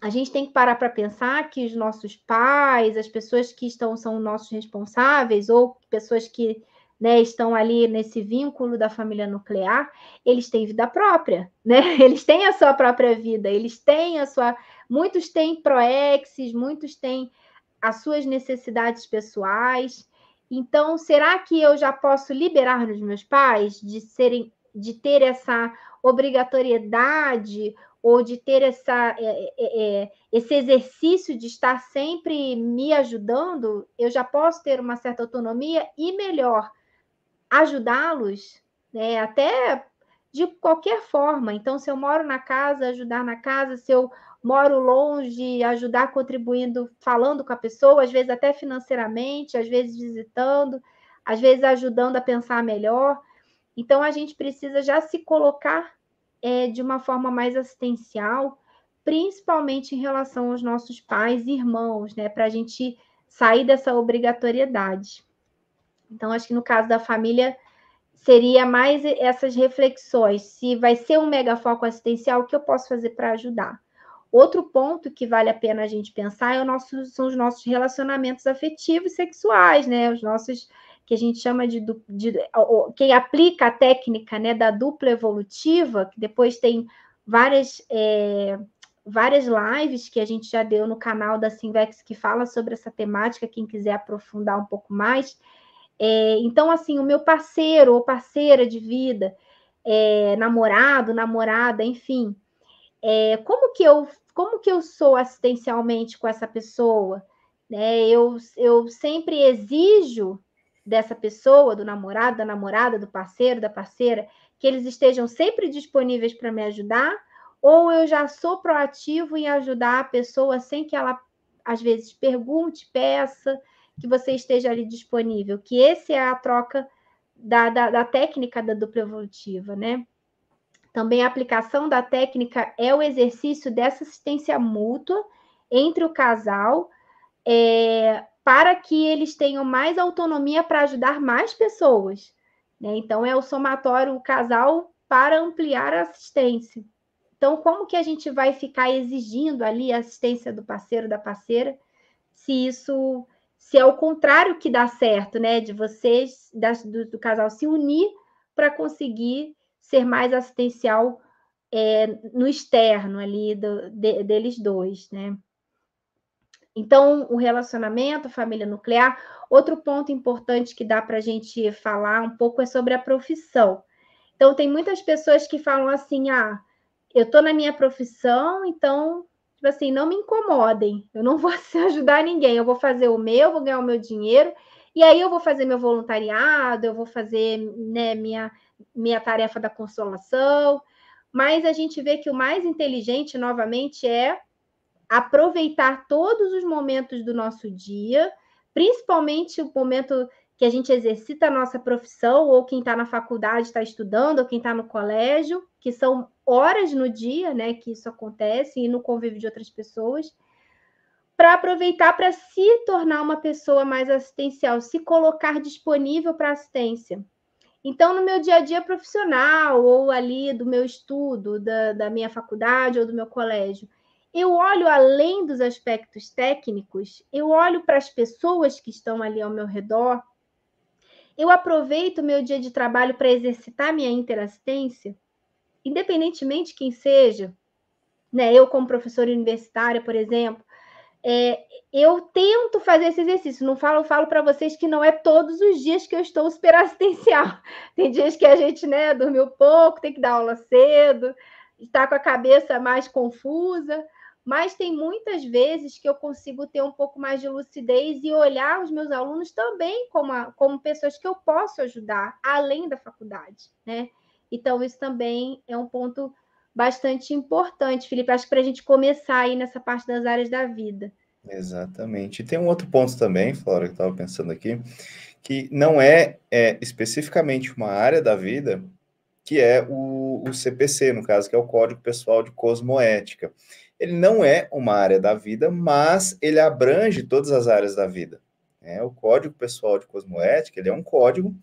a gente tem que parar para pensar que os nossos pais, as pessoas que estão são nossos responsáveis ou pessoas que né, estão ali nesse vínculo da família nuclear, eles têm vida própria, né? Eles têm a sua própria vida, eles têm a sua. Muitos têm proexes, muitos têm as suas necessidades pessoais. Então, será que eu já posso liberar os meus pais de serem, de ter essa obrigatoriedade ou de ter essa, é, é, é, é esse exercício de estar sempre me ajudando? Eu já posso ter uma certa autonomia e melhor ajudá-los, né, até de qualquer forma. Então, se eu moro na casa, ajudar na casa, se eu moro longe, ajudar contribuindo, falando com a pessoa, às vezes até financeiramente, às vezes visitando, às vezes ajudando a pensar melhor. Então, a gente precisa já se colocar é, de uma forma mais assistencial, principalmente em relação aos nossos pais e irmãos, né? Para a gente sair dessa obrigatoriedade. Então, acho que no caso da família, seria mais essas reflexões. Se vai ser um mega foco assistencial, o que eu posso fazer para ajudar? Outro ponto que vale a pena a gente pensar é o nosso, são os nossos relacionamentos afetivos sexuais, né? Os nossos que a gente chama de, de, quem aplica a técnica né, da dupla evolutiva, que depois tem várias, é, várias lives que a gente já deu no canal da Sinvex que fala sobre essa temática, quem quiser aprofundar um pouco mais, é, então, assim, o meu parceiro ou parceira de vida, é, namorado, namorada, enfim, é, como que eu como que eu sou assistencialmente com essa pessoa? Né? Eu, eu sempre exijo dessa pessoa, do namorado, da namorada, do parceiro, da parceira, que eles estejam sempre disponíveis para me ajudar, ou eu já sou proativo em ajudar a pessoa sem que ela às vezes pergunte, peça, que você esteja ali disponível, que essa é a troca da, da, da técnica da dupla evolutiva, né? Também a aplicação da técnica é o exercício dessa assistência mútua entre o casal, é, para que eles tenham mais autonomia para ajudar mais pessoas. Né? Então, é o somatório, o casal, para ampliar a assistência. Então, como que a gente vai ficar exigindo ali a assistência do parceiro, da parceira, se isso se é o contrário que dá certo, né? De vocês, do, do, casal se unir para conseguir ser mais assistencial é, no externo ali do, de, deles dois, né? Então, o relacionamento, a família nuclear. Outro ponto importante que dá para a gente falar um pouco é sobre a profissão. Então, tem muitas pessoas que falam assim: ah, eu estou na minha profissão, então tipo assim, não me incomodem, eu não vou ajudar ninguém, eu vou fazer o meu, vou ganhar o meu dinheiro, e aí eu vou fazer meu voluntariado, eu vou fazer né, minha, minha tarefa da consolação, mas a gente vê que o mais inteligente, novamente, é aproveitar todos os momentos do nosso dia, principalmente o momento que a gente exercita a nossa profissão, ou quem está na faculdade está estudando, ou quem está no colégio, que são horas no dia, né, que isso acontece, e no convívio de outras pessoas, para aproveitar para se tornar uma pessoa mais assistencial, se colocar disponível para assistência. Então, no meu dia a dia profissional, ou ali do meu estudo, da, da minha faculdade ou do meu colégio, eu olho além dos aspectos técnicos, eu olho para as pessoas que estão ali ao meu redor, eu aproveito meu dia de trabalho para exercitar minha interassistência, independentemente de quem seja, né? Eu, como professora universitária, por exemplo, é, eu tento fazer esse exercício. Não falo, falo para vocês que não é todos os dias que eu estou superassistencial. Tem dias que a gente, né, dormiu pouco, tem que dar aula cedo, está com a cabeça mais confusa, mas tem muitas vezes que eu consigo ter um pouco mais de lucidez e olhar os meus alunos também como, a, como pessoas que eu posso ajudar, além da faculdade, né? Então, isso também é um ponto bastante importante, Felipe, acho que para a gente começar aí nessa parte das áreas da vida. Exatamente. E tem um outro ponto também, Flora, que eu estava pensando aqui, que não é, é, especificamente uma área da vida, que é o, o CPC, no caso, que é o Código Pessoal de Cosmoética ele não é uma área da vida, mas ele abrange todas as áreas da vida. É o Código Pessoal de Cosmoética ele é um código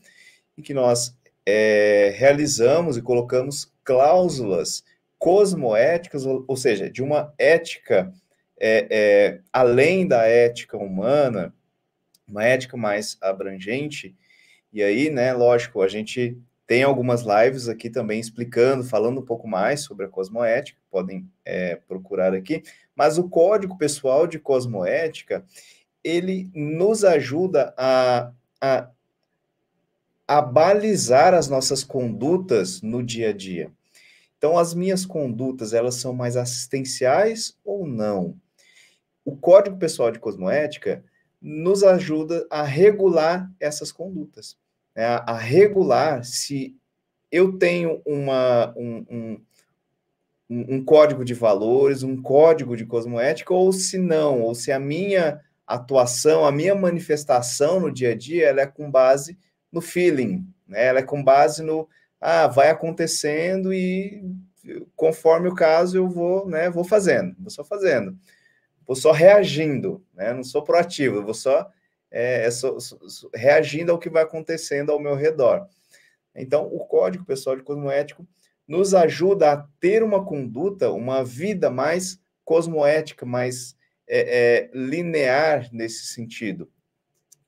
em que nós é, realizamos e colocamos cláusulas cosmoéticas, ou, ou seja, de uma ética é, é, além da ética humana, uma ética mais abrangente. E aí, né, lógico, a gente tem algumas lives aqui também explicando, falando um pouco mais sobre a cosmoética, podem é, procurar aqui. Mas o código pessoal de cosmoética, ele nos ajuda a, a, a balizar as nossas condutas no dia a dia. Então, as minhas condutas, elas são mais assistenciais ou não? O Código Pessoal de Cosmoética nos ajuda a regular essas condutas é, a regular se eu tenho uma, um, um, um código de valores, um código de cosmoética, ou se não, ou se a minha atuação, a minha manifestação no dia a dia, ela é com base no feeling, né? ela é com base no, ah, vai acontecendo e conforme o caso eu vou, né, vou fazendo, vou só fazendo, vou só reagindo, né, não sou proativo, eu vou só é, é so, so, so, reagindo ao que vai acontecendo ao meu redor. Então, o Código Pessoal de Cosmoético nos ajuda a ter uma conduta, uma vida mais cosmoética, mais é, é, linear nesse sentido.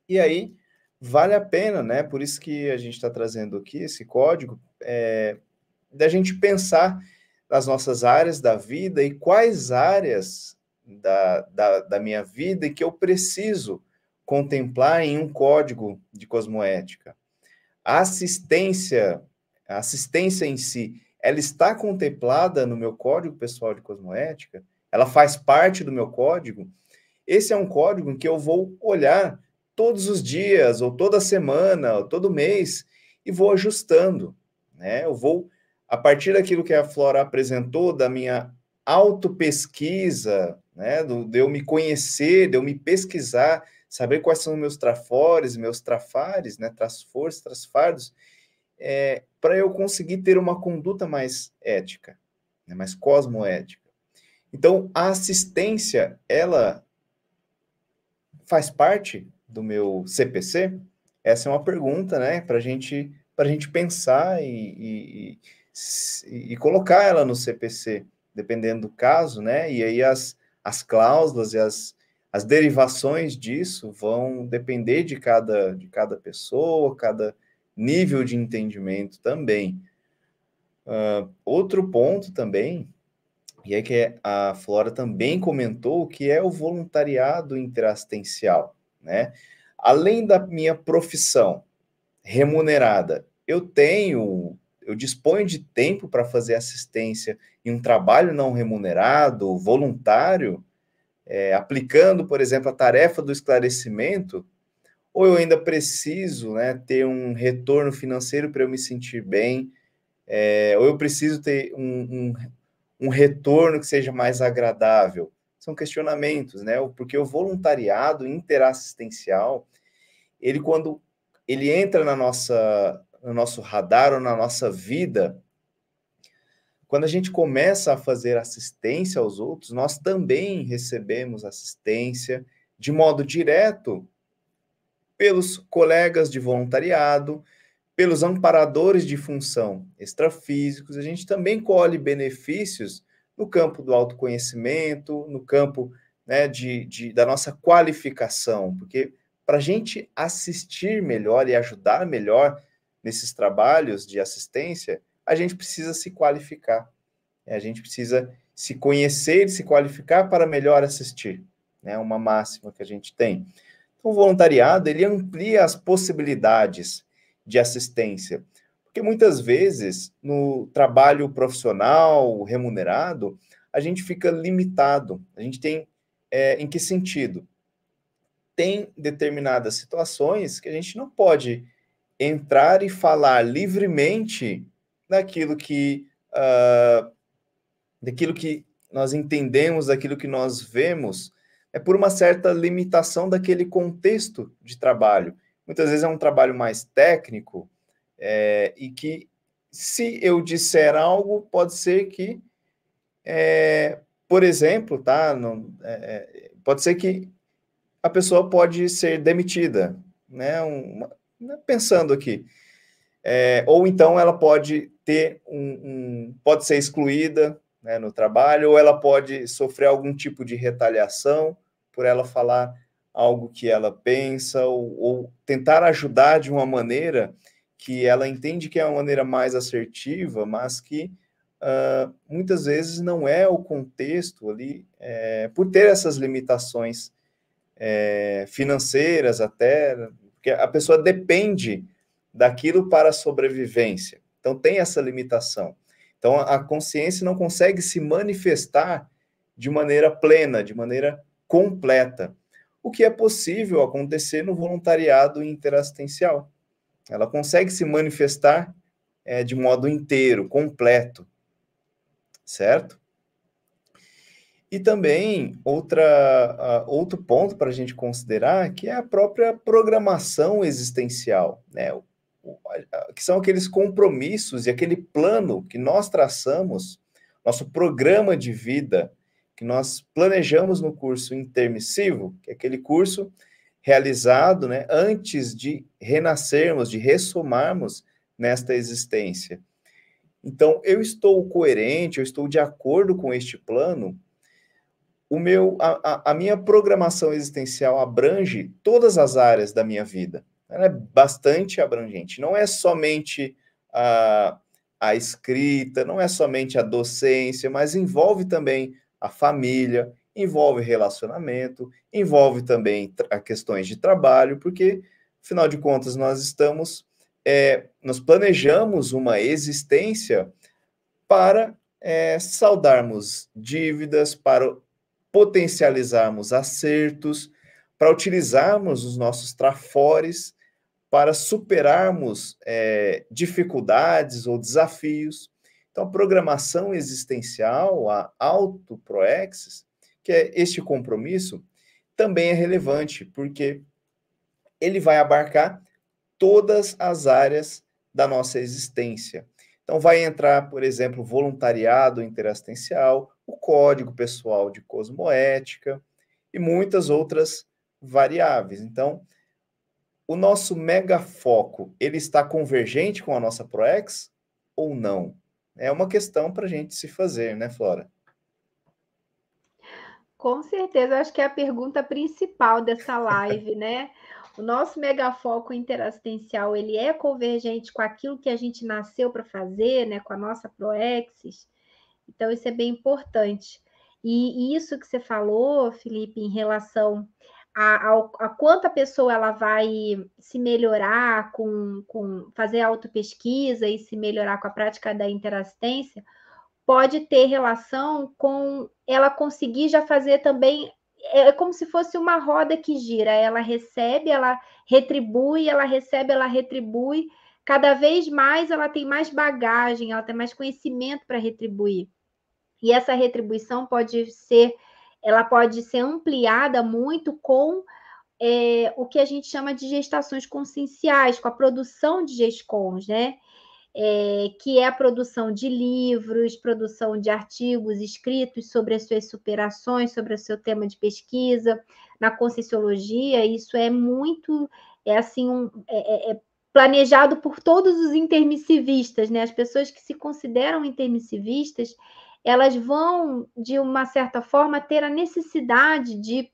E aí, vale a pena, né? Por isso que a gente está trazendo aqui esse código, é, da gente pensar nas nossas áreas da vida e quais áreas da, da, da minha vida e que eu preciso contemplar em um código de cosmoética. A assistência, a assistência em si, ela está contemplada no meu código pessoal de cosmoética? Ela faz parte do meu código? Esse é um código em que eu vou olhar todos os dias, ou toda semana, ou todo mês, e vou ajustando. Né? Eu vou, a partir daquilo que a Flora apresentou, da minha autopesquisa, né? de eu me conhecer, de eu me pesquisar, saber quais são meus trafores, meus trafares, né, trasfores, trasfardos, é, para eu conseguir ter uma conduta mais ética, né, mais cosmoética. Então, a assistência, ela faz parte do meu CPC? Essa é uma pergunta, né, para gente, a gente pensar e, e, e colocar ela no CPC, dependendo do caso, né, e aí as, as cláusulas e as as derivações disso vão depender de cada, de cada pessoa, cada nível de entendimento também. Uh, outro ponto também, e é que a Flora também comentou, que é o voluntariado interassistencial, né? Além da minha profissão remunerada, eu tenho, eu disponho de tempo para fazer assistência em um trabalho não remunerado, voluntário, é, aplicando, por exemplo, a tarefa do esclarecimento, ou eu ainda preciso né, ter um retorno financeiro para eu me sentir bem, é, ou eu preciso ter um, um, um, retorno que seja mais agradável. São questionamentos, né? Porque o voluntariado interassistencial, ele quando ele entra na nossa, no nosso radar ou na nossa vida, quando a gente começa a fazer assistência aos outros, nós também recebemos assistência de modo direto pelos colegas de voluntariado, pelos amparadores de função extrafísicos, a gente também colhe benefícios no campo do autoconhecimento, no campo né, de, de, da nossa qualificação, porque para a gente assistir melhor e ajudar melhor nesses trabalhos de assistência, a gente precisa se qualificar. A gente precisa se conhecer e se qualificar para melhor assistir. É né? uma máxima que a gente tem. Então, o voluntariado ele amplia as possibilidades de assistência. Porque muitas vezes, no trabalho profissional, remunerado, a gente fica limitado. A gente tem. É, em que sentido? Tem determinadas situações que a gente não pode entrar e falar livremente daquilo que, uh, daquilo que nós entendemos, daquilo que nós vemos, é por uma certa limitação daquele contexto de trabalho. Muitas vezes é um trabalho mais técnico é, e que, se eu disser algo, pode ser que, é, por exemplo, tá? Não, é, é pode ser que a pessoa pode ser demitida, né? Uma, né, pensando aqui. É, ou então ela pode ter um, um pode ser excluída né, no trabalho ou ela pode sofrer algum tipo de retaliação por ela falar algo que ela pensa ou, ou tentar ajudar de uma maneira que ela entende que é uma maneira mais assertiva, mas que uh, muitas vezes não é o contexto ali, é, por ter essas limitações é, financeiras até, porque a pessoa depende daquilo para a sobrevivência. Então tem essa limitação. Então a consciência não consegue se manifestar de maneira plena, de maneira completa, o que é possível acontecer no voluntariado interassistencial. Ela consegue se manifestar é, de modo inteiro, completo, certo? E também outra, uh, outro ponto para a gente considerar que é a própria programação existencial, né? que são aqueles compromissos e aquele plano que nós traçamos, nosso programa de vida que nós planejamos no curso intermissivo, que é aquele curso realizado, né, antes de renascermos, de ressomarmos nesta existência. Então, eu estou coerente, eu estou de acordo com este plano. O meu, a, a minha programação existencial abrange todas as áreas da minha vida ela é bastante abrangente. Não é somente a, a escrita, não é somente a docência, mas envolve também a família, envolve relacionamento, envolve também questões de trabalho, porque, afinal de contas, nós estamos, é, nós planejamos uma existência para é, dívidas, para potencializarmos acertos, para utilizarmos os nossos trafores para superarmos é, dificuldades ou desafios. Então, a programação existencial, a autoproexis, que é este compromisso, também é relevante, porque ele vai abarcar todas as áreas da nossa existência. Então, vai entrar, por exemplo, voluntariado interassistencial, o código pessoal de cosmoética e muitas outras variáveis. Então, o nosso mega foco ele está convergente com a nossa ProEx ou não? É uma questão para a gente se fazer, né, Flora? Com certeza, acho que é a pergunta principal dessa live, né? O nosso mega foco interassistencial, ele é convergente com aquilo que a gente nasceu para fazer, né? Com a nossa Proexis. Então, isso é bem importante. E isso que você falou, Felipe, em relação a, a, a quanto a pessoa ela vai se melhorar com, com fazer autopesquisa e se melhorar com a prática da interassistência, pode ter relação com ela conseguir já fazer também. É, é como se fosse uma roda que gira, ela recebe, ela retribui, ela recebe, ela retribui. Cada vez mais ela tem mais bagagem, ela tem mais conhecimento para retribuir. E essa retribuição pode ser ela pode ser ampliada muito com é, o que a gente chama de gestações conscienciais, com a produção de GESCONs, né? É, que é a produção de livros, produção de artigos escritos sobre as suas superações, sobre o seu tema de pesquisa, na conscienciologia, isso é muito, é assim, um, é, é, é planejado por todos os intermissivistas, né? As pessoas que se consideram intermissivistas, elas vão, de uma certa forma, ter a necessidade de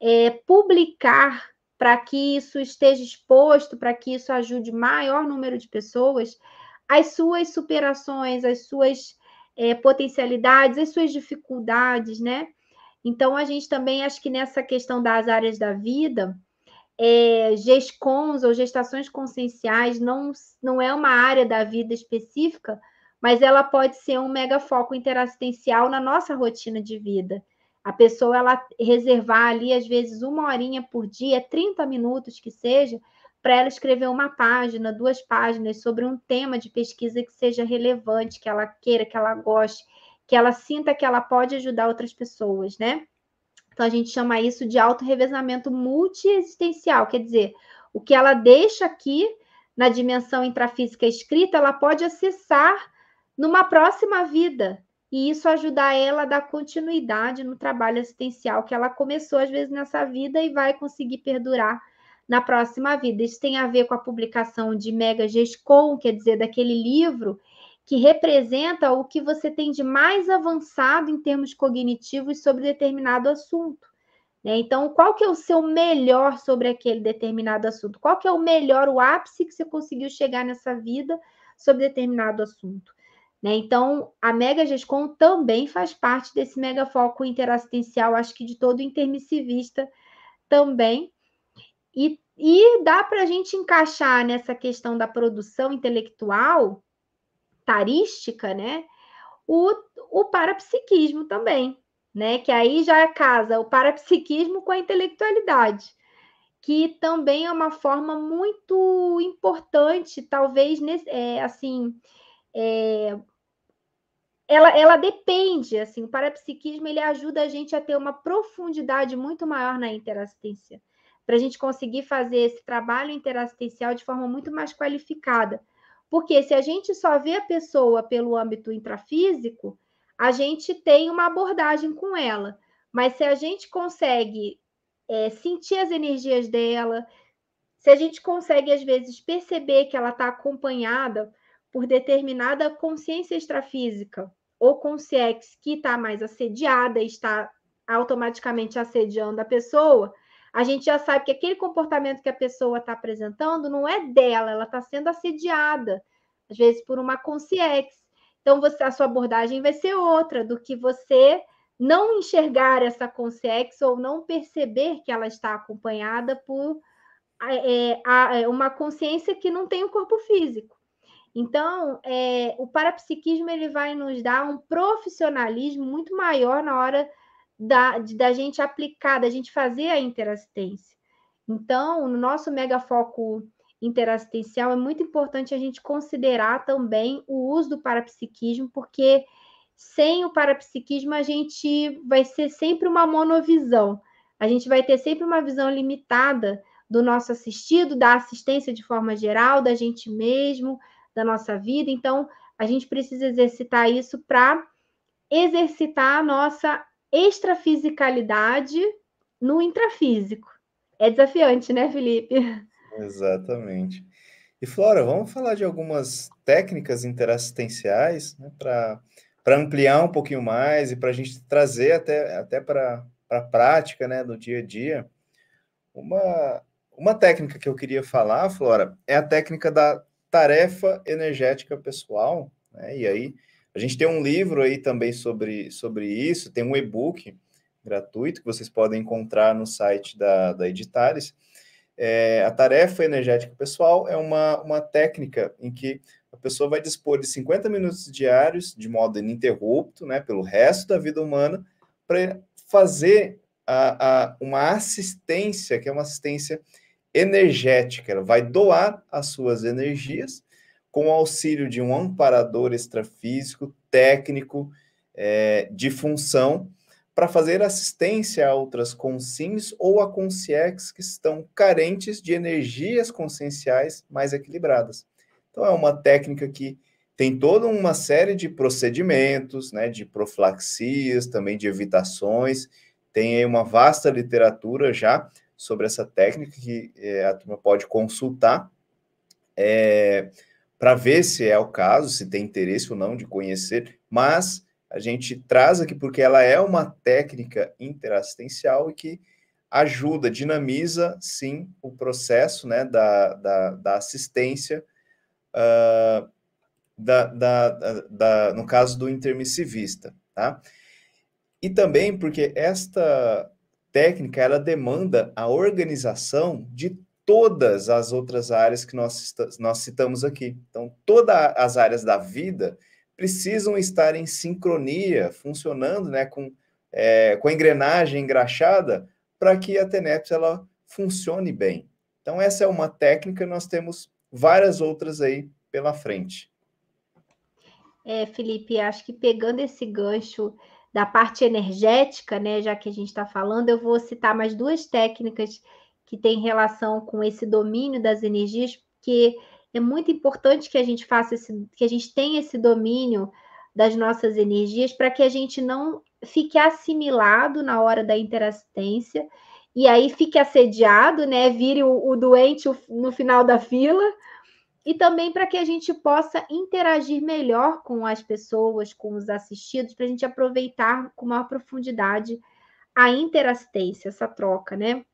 é, publicar para que isso esteja exposto, para que isso ajude maior número de pessoas, as suas superações, as suas é, potencialidades, as suas dificuldades, né? Então, a gente também, acho que nessa questão das áreas da vida, é, GESCONs ou gestações conscienciais não, não é uma área da vida específica, mas ela pode ser um mega foco interassistencial na nossa rotina de vida. A pessoa ela reservar ali, às vezes, uma horinha por dia, 30 minutos que seja, para ela escrever uma página, duas páginas sobre um tema de pesquisa que seja relevante, que ela queira, que ela goste, que ela sinta que ela pode ajudar outras pessoas, né? Então a gente chama isso de auto-revezamento multiexistencial, quer dizer, o que ela deixa aqui na dimensão intrafísica escrita, ela pode acessar numa próxima vida. E isso ajudar ela a dar continuidade no trabalho assistencial que ela começou, às vezes, nessa vida e vai conseguir perdurar na próxima vida. Isso tem a ver com a publicação de Mega Gescom, quer dizer, daquele livro que representa o que você tem de mais avançado em termos cognitivos sobre determinado assunto. Né? Então, qual que é o seu melhor sobre aquele determinado assunto? Qual que é o melhor, o ápice que você conseguiu chegar nessa vida sobre determinado assunto? Né? Então, a Mega Gescom também faz parte desse mega foco interassistencial, acho que de todo intermissivista também. E, e dá para a gente encaixar nessa questão da produção intelectual, tarística, né? O, o parapsiquismo também, né? Que aí já casa o parapsiquismo com a intelectualidade, que também é uma forma muito importante, talvez, nesse, é, assim, é, ela, ela depende, assim, o parapsiquismo ele ajuda a gente a ter uma profundidade muito maior na interassistência, para a gente conseguir fazer esse trabalho interassistencial de forma muito mais qualificada. Porque se a gente só vê a pessoa pelo âmbito intrafísico, a gente tem uma abordagem com ela. Mas se a gente consegue é, sentir as energias dela, se a gente consegue, às vezes, perceber que ela está acompanhada, por determinada consciência extrafísica ou consciex que está mais assediada, está automaticamente assediando a pessoa, a gente já sabe que aquele comportamento que a pessoa está apresentando não é dela, ela está sendo assediada, às vezes por uma consciex. Então, você, a sua abordagem vai ser outra do que você não enxergar essa consciex ou não perceber que ela está acompanhada por é, é a, é uma consciência que não tem o um corpo físico. Então, é, o parapsiquismo ele vai nos dar um profissionalismo muito maior na hora da, da gente aplicar, da gente fazer a interassistência. Então, no nosso mega foco interassistencial, é muito importante a gente considerar também o uso do parapsiquismo, porque sem o parapsiquismo a gente vai ser sempre uma monovisão. A gente vai ter sempre uma visão limitada do nosso assistido, da assistência de forma geral, da gente mesmo, da nossa vida. Então, a gente precisa exercitar isso para exercitar a nossa extrafisicalidade no intrafísico. É desafiante, né, Felipe? Exatamente. E Flora, vamos falar de algumas técnicas interassistenciais né, para ampliar um pouquinho mais e para a gente trazer até, até para a prática né, do dia a dia. Uma, uma técnica que eu queria falar, Flora, é a técnica da tarefa energética pessoal. Né? E aí, a gente tem um livro aí também sobre, sobre isso, tem um e-book gratuito que vocês podem encontrar no site da, da Editares. É, a tarefa energética pessoal é uma, uma técnica em que a pessoa vai dispor de 50 minutos diários, de modo ininterrupto, né, pelo resto da vida humana, para fazer a, a, uma assistência, que é uma assistência energética, ela vai doar as suas energias com o auxílio de um amparador extrafísico, técnico, é, de função, para fazer assistência a outras consins ou a consciex que estão carentes de energias conscienciais mais equilibradas. Então, é uma técnica que tem toda uma série de procedimentos, né, de profilaxias, também de evitações, tem aí uma vasta literatura já sobre essa técnica que é, a turma pode consultar é, eh, para ver se é o caso, se tem interesse ou não de conhecer, mas a gente traz aqui porque ela é uma técnica interassistencial e que ajuda, dinamiza, sim, o processo né, da, da, da assistência, uh, da, da, da, no caso do intermissivista, tá? E também porque esta técnica ela demanda a organização de todas as outras áreas que nós, nós citamos aqui. Então, todas as áreas da vida precisam estar em sincronia, funcionando né, com, é, com a engrenagem engraxada para que a TENEPS ela funcione bem. Então, essa é uma técnica, nós temos várias outras aí pela frente. É, Felipe, acho que pegando esse gancho da parte energética, né, já que a gente está falando, eu vou citar mais duas técnicas que têm relação com esse domínio das energias, porque é muito importante que a gente faça esse, que a gente tenha esse domínio das nossas energias para que a gente não fique assimilado na hora da interassistência e aí fique assediado, né? Vire o, o doente no final da fila, e também para que a gente possa interagir melhor com as pessoas, com os assistidos, para a gente aproveitar com maior profundidade a interassistência, essa troca, né?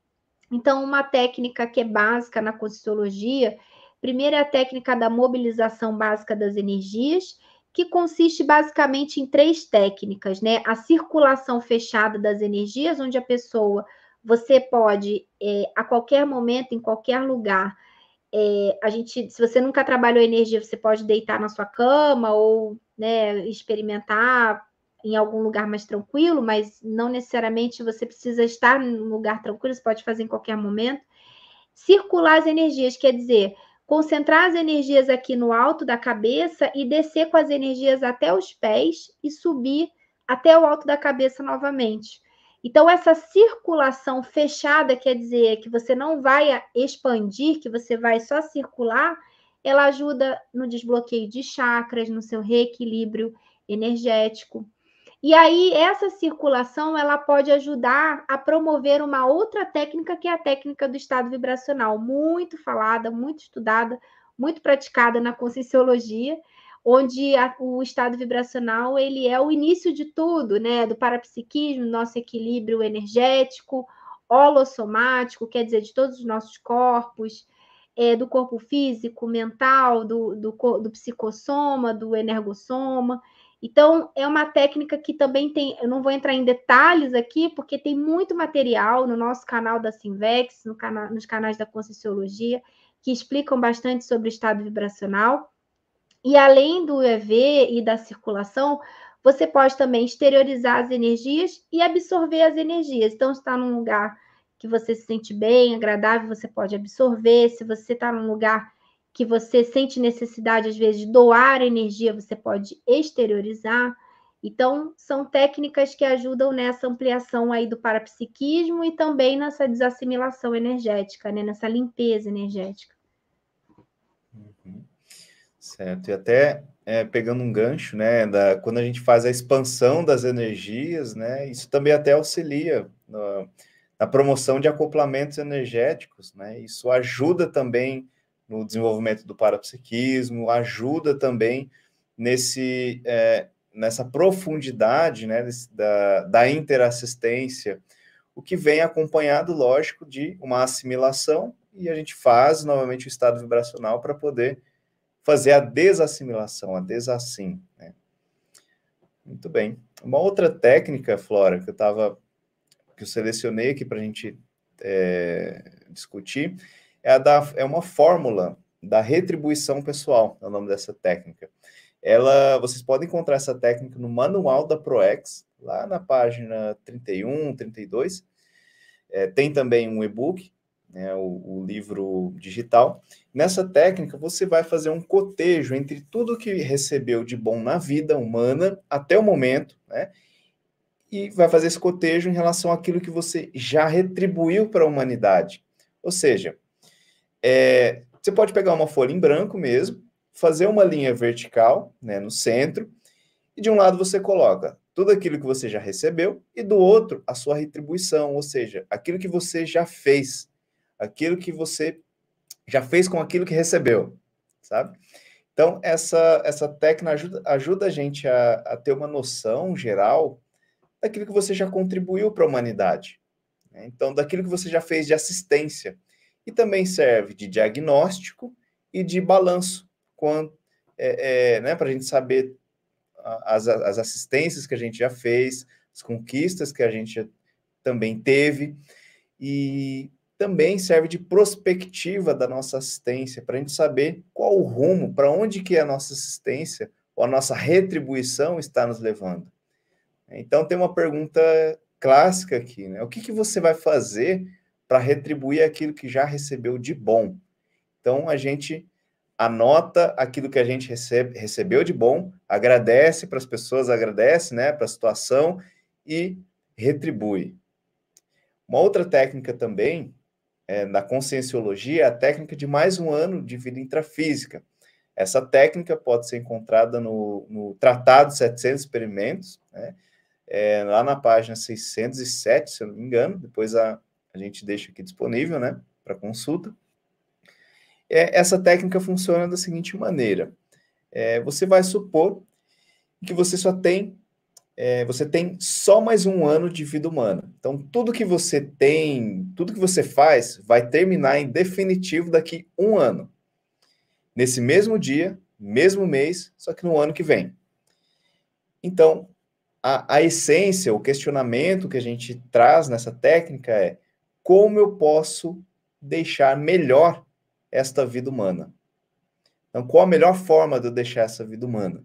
Então, uma técnica que é básica na consistologia, primeiro é a técnica da mobilização básica das energias, que consiste basicamente em três técnicas, né? A circulação fechada das energias, onde a pessoa, você pode, é, a qualquer momento, em qualquer lugar, é, a gente, se você nunca trabalhou energia, você pode deitar na sua cama ou né, experimentar em algum lugar mais tranquilo, mas não necessariamente você precisa estar num lugar tranquilo, você pode fazer em qualquer momento. Circular as energias, quer dizer, concentrar as energias aqui no alto da cabeça e descer com as energias até os pés e subir até o alto da cabeça novamente. Então, essa circulação fechada, quer dizer, que você não vai expandir, que você vai só circular, ela ajuda no desbloqueio de chakras, no seu reequilíbrio energético. E aí, essa circulação, ela pode ajudar a promover uma outra técnica, que é a técnica do estado vibracional, muito falada, muito estudada, muito praticada na Conscienciologia, onde a, o estado vibracional ele é o início de tudo, né? Do parapsiquismo, nosso equilíbrio energético, holossomático, quer dizer, de todos os nossos corpos, é, do corpo físico, mental, do, do, do psicossoma, do energossoma. Então, é uma técnica que também tem. Eu não vou entrar em detalhes aqui, porque tem muito material no nosso canal da Simvex, no cana, nos canais da Conscienciologia, que explicam bastante sobre o estado vibracional. E além do EV e da circulação, você pode também exteriorizar as energias e absorver as energias. Então, está num lugar que você se sente bem, agradável, você pode absorver. Se você está num lugar que você sente necessidade, às vezes, de doar energia, você pode exteriorizar. Então, são técnicas que ajudam nessa ampliação aí do parapsiquismo e também nessa desassimilação energética, né? nessa limpeza energética. Certo, e até é, pegando um gancho, né, da, quando a gente faz a expansão das energias, né, isso também até auxilia no, na promoção de acoplamentos energéticos, né, isso ajuda também no desenvolvimento do parapsiquismo, ajuda também nesse, é, nessa profundidade, né, desse, da, da interassistência, o que vem acompanhado, lógico, de uma assimilação, e a gente faz novamente o estado vibracional para poder fazer a desassimilação, a desassim. Né? Muito bem. Uma outra técnica, Flora, que eu estava que eu selecionei aqui para a gente é, discutir é, a da, é uma fórmula da retribuição pessoal, é o nome dessa técnica. Ela, vocês podem encontrar essa técnica no manual da ProEx, lá na página 31, 32. É, tem também um e-book, né, o, o livro digital, Nessa técnica, você vai fazer um cotejo entre tudo que recebeu de bom na vida humana até o momento, né? E vai fazer esse cotejo em relação àquilo que você já retribuiu para a humanidade. Ou seja, é, você pode pegar uma folha em branco mesmo, fazer uma linha vertical né, no centro, e de um lado você coloca tudo aquilo que você já recebeu, e do outro a sua retribuição, ou seja, aquilo que você já fez, aquilo que você já fez com aquilo que recebeu, sabe? Então, essa, essa técnica ajuda, ajuda a gente a, a ter uma noção geral daquilo que você já contribuiu para a humanidade. Né? Então, daquilo que você já fez de assistência. E também serve de diagnóstico e de balanço é, é, né, para a gente saber as, as assistências que a gente já fez, as conquistas que a gente também teve. E também serve de prospectiva da nossa assistência, para a gente saber qual o rumo, para onde que é a nossa assistência ou a nossa retribuição está nos levando. Então tem uma pergunta clássica aqui, né? O que, que você vai fazer para retribuir aquilo que já recebeu de bom? Então a gente anota aquilo que a gente recebe, recebeu de bom, agradece para as pessoas, agradece, né, para a situação e retribui. Uma outra técnica também é, na conscienciologia, é a técnica de mais um ano de vida intrafísica. Essa técnica pode ser encontrada no, no Tratado 700 Experimentos, né? é, lá na página 607, se eu não me engano, depois a, a gente deixa aqui disponível né, para consulta. É, essa técnica funciona da seguinte maneira: é, você vai supor que você só tem é, você tem só mais um ano de vida humana. Então, tudo que você tem, tudo que você faz, vai terminar em definitivo daqui um ano. Nesse mesmo dia, mesmo mês, só que no ano que vem. Então, a, a essência, o questionamento que a gente traz nessa técnica é como eu posso deixar melhor esta vida humana? Então, qual a melhor forma de eu deixar essa vida humana?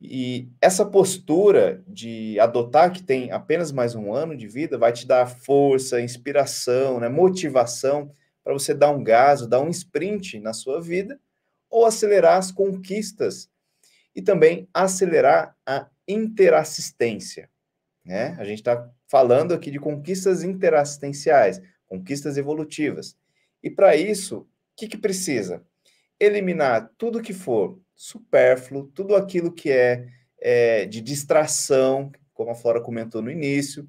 E essa postura de adotar que tem apenas mais um ano de vida vai te dar força, inspiração, né, motivação para você dar um gás, dar um sprint na sua vida ou acelerar as conquistas e também acelerar a interassistência. Né? A gente está falando aqui de conquistas interassistenciais, conquistas evolutivas. E para isso, o que, que precisa? Eliminar tudo que for supérfluo, tudo aquilo que é, é de distração, como a Flora comentou no início,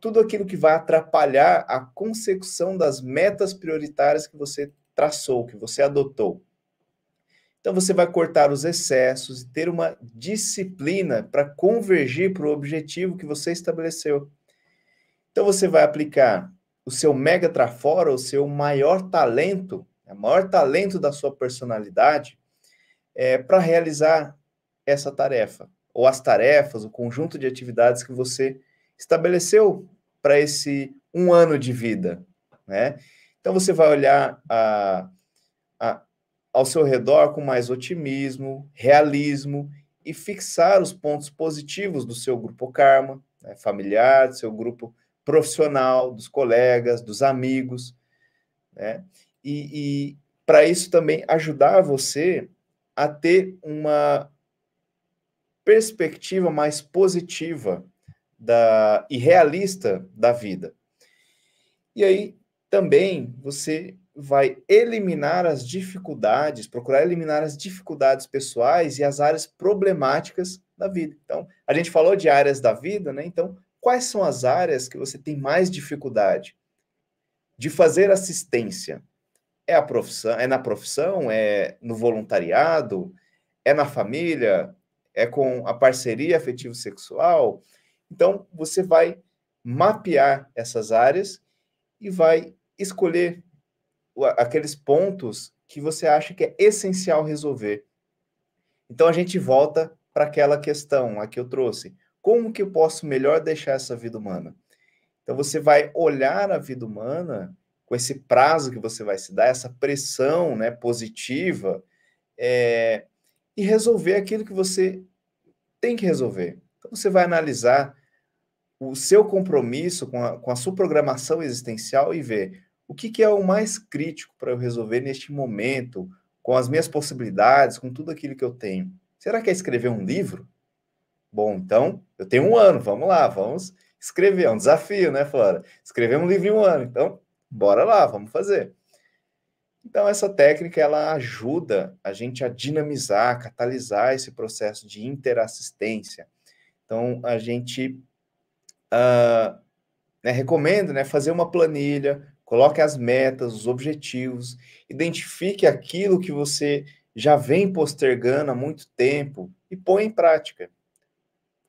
tudo aquilo que vai atrapalhar a consecução das metas prioritárias que você traçou, que você adotou. Então você vai cortar os excessos e ter uma disciplina para convergir para o objetivo que você estabeleceu. Então você vai aplicar o seu mega trafora, o seu maior talento, o maior talento da sua personalidade, é, para realizar essa tarefa, ou as tarefas, o conjunto de atividades que você estabeleceu para esse um ano de vida, né? Então você vai olhar a, a, ao seu redor com mais otimismo, realismo e fixar os pontos positivos do seu grupo karma, né, familiar, do seu grupo profissional, dos colegas, dos amigos, né? E, e para isso também ajudar você a ter uma perspectiva mais positiva da, e realista da vida. E aí também você vai eliminar as dificuldades, procurar eliminar as dificuldades pessoais e as áreas problemáticas da vida. Então, a gente falou de áreas da vida, né? Então, quais são as áreas que você tem mais dificuldade de fazer assistência? É a profissão, é na profissão, é no voluntariado, é na família, é com a parceria afetivo sexual. Então você vai mapear essas áreas e vai escolher aqueles pontos que você acha que é essencial resolver. Então a gente volta para aquela questão a que eu trouxe. Como que eu posso melhor deixar essa vida humana? Então você vai olhar a vida humana com esse prazo que você vai se dar, essa pressão né, positiva, é, e resolver aquilo que você tem que resolver. Então, você vai analisar o seu compromisso com a, com a sua programação existencial e ver o que, que é o mais crítico para eu resolver neste momento, com as minhas possibilidades, com tudo aquilo que eu tenho. Será que é escrever um livro? Bom, então, eu tenho um ano, vamos lá, vamos escrever. É um desafio, né, Flora? Escrever um livro em um ano. Então, bora lá, vamos fazer. Então, essa técnica ela ajuda a gente a dinamizar, a catalisar esse processo de interassistência. Então, a gente uh, né, recomenda né, fazer uma planilha, coloque as metas, os objetivos, identifique aquilo que você já vem postergando há muito tempo e põe em prática.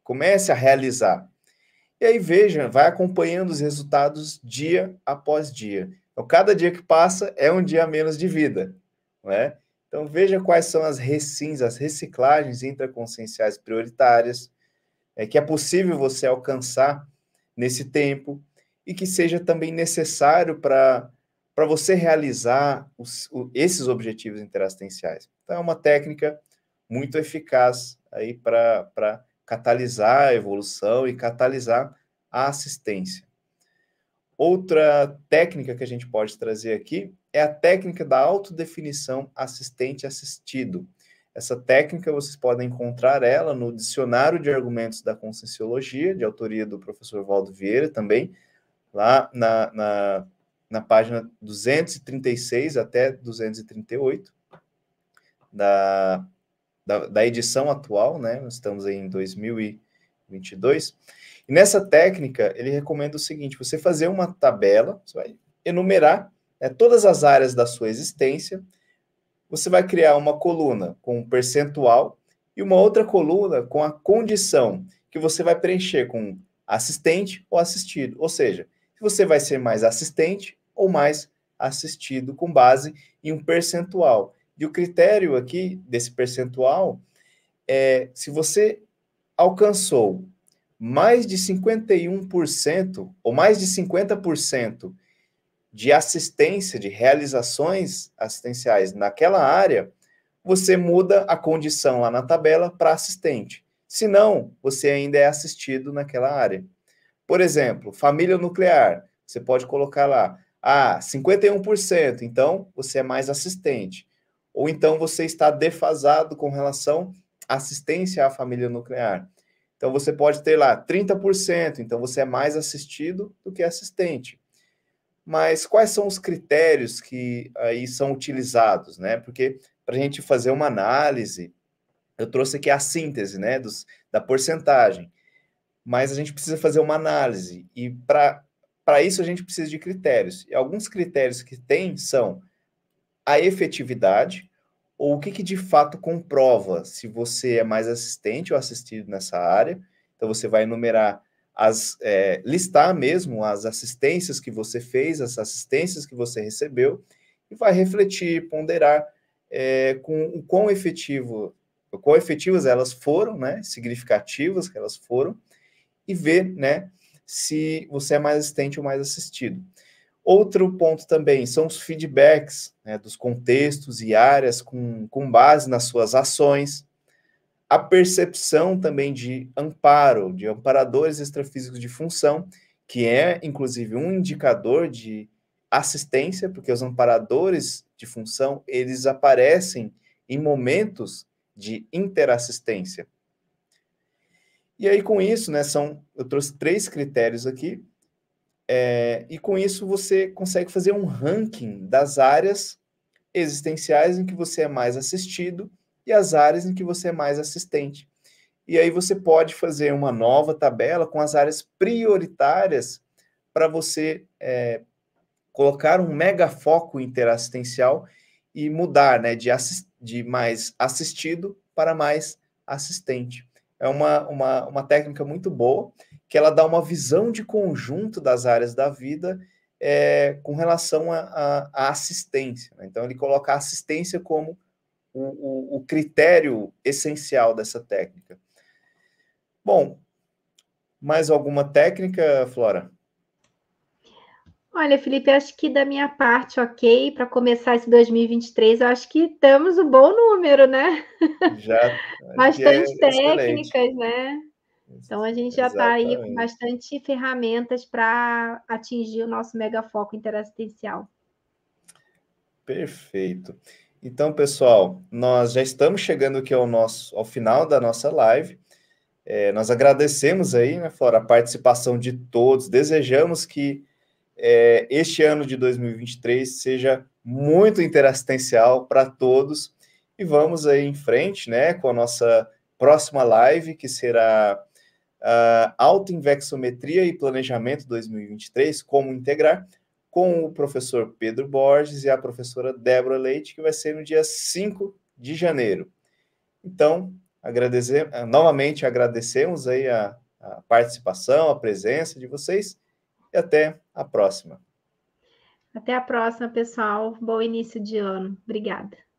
Comece a realizar. E aí veja, vai acompanhando os resultados dia após dia. Então, cada dia que passa é um dia menos de vida, né? Então veja quais são as recins, as reciclagens intraconscienciais prioritárias é, que é possível você alcançar nesse tempo e que seja também necessário para para você realizar os, o, esses objetivos interassistenciais. Então é uma técnica muito eficaz aí para catalisar a evolução e catalisar a assistência. Outra técnica que a gente pode trazer aqui é a técnica da autodefinição assistente assistido. Essa técnica vocês podem encontrar ela no Dicionário de Argumentos da Conscienciologia, de autoria do professor Valdo Vieira também, lá na, na, na página 236 até 238 da, da, da edição atual, né? Estamos em 2022. E nessa técnica, ele recomenda o seguinte: você fazer uma tabela, você vai enumerar né, todas as áreas da sua existência. Você vai criar uma coluna com um percentual e uma outra coluna com a condição que você vai preencher com assistente ou assistido. Ou seja, você vai ser mais assistente ou mais assistido com base em um percentual. E o critério aqui desse percentual é se você alcançou mais de 51% ou mais de 50% de assistência, de realizações assistenciais naquela área, você muda a condição lá na tabela para assistente. Se não, você ainda é assistido naquela área. Por exemplo, família nuclear, você pode colocar lá, ah, 51%, então você é mais assistente ou então você está defasado com relação à assistência à família nuclear. Então você pode ter lá 30%, então você é mais assistido do que assistente. Mas quais são os critérios que aí são utilizados, né? Porque para a gente fazer uma análise, eu trouxe aqui a síntese, né, dos, da porcentagem. Mas a gente precisa fazer uma análise e para para isso a gente precisa de critérios. E alguns critérios que tem são a efetividade ou o que, que de fato comprova se você é mais assistente ou assistido nessa área. Então você vai enumerar as é, listar mesmo as assistências que você fez, as assistências que você recebeu e vai refletir, ponderar é, com o quão efetivo, quão efetivas elas foram, né, significativas que elas foram e ver, né, se você é mais assistente ou mais assistido. Outro ponto também são os feedbacks né, dos contextos e áreas com, com base nas suas ações. A percepção também de amparo, de amparadores extrafísicos de função, que é inclusive um indicador de assistência, porque os amparadores de função eles aparecem em momentos de interassistência. E aí, com isso, né, são, eu trouxe três critérios aqui é, e com isso você consegue fazer um ranking das áreas existenciais em que você é mais assistido e as áreas em que você é mais assistente. E aí você pode fazer uma nova tabela com as áreas prioritárias para você é, colocar um mega foco interassistencial e mudar né, de, de mais assistido para mais assistente. É uma, uma, uma técnica muito boa que ela dá uma visão de conjunto das áreas da vida é, com relação à assistência. Né? Então, ele coloca a assistência como o, o, o critério essencial dessa técnica. Bom, mais alguma técnica, Flora? Olha, Felipe, acho que da minha parte, ok, para começar esse 2023, eu acho que estamos um bom número, né? Já. Bastante é técnicas, excelente. né? Então a gente já está aí com bastante ferramentas para atingir o nosso mega foco interassistencial. Perfeito. Então, pessoal, nós já estamos chegando aqui ao, nosso, ao final da nossa live. É, nós agradecemos aí, né, Flora, a participação de todos. Desejamos que é, este ano de 2023 seja muito interassistencial para todos. E vamos aí em frente, né, com a nossa próxima live, que será uh, Alta Invexometria e Planejamento 2023, Como Integrar, com o professor Pedro Borges e a professora Débora Leite, que vai ser no dia 5 de janeiro. Então, agradecer, novamente agradecemos aí a, a participação, a presença de vocês e até a próxima. Até a próxima, pessoal. Bom início de ano. Obrigada.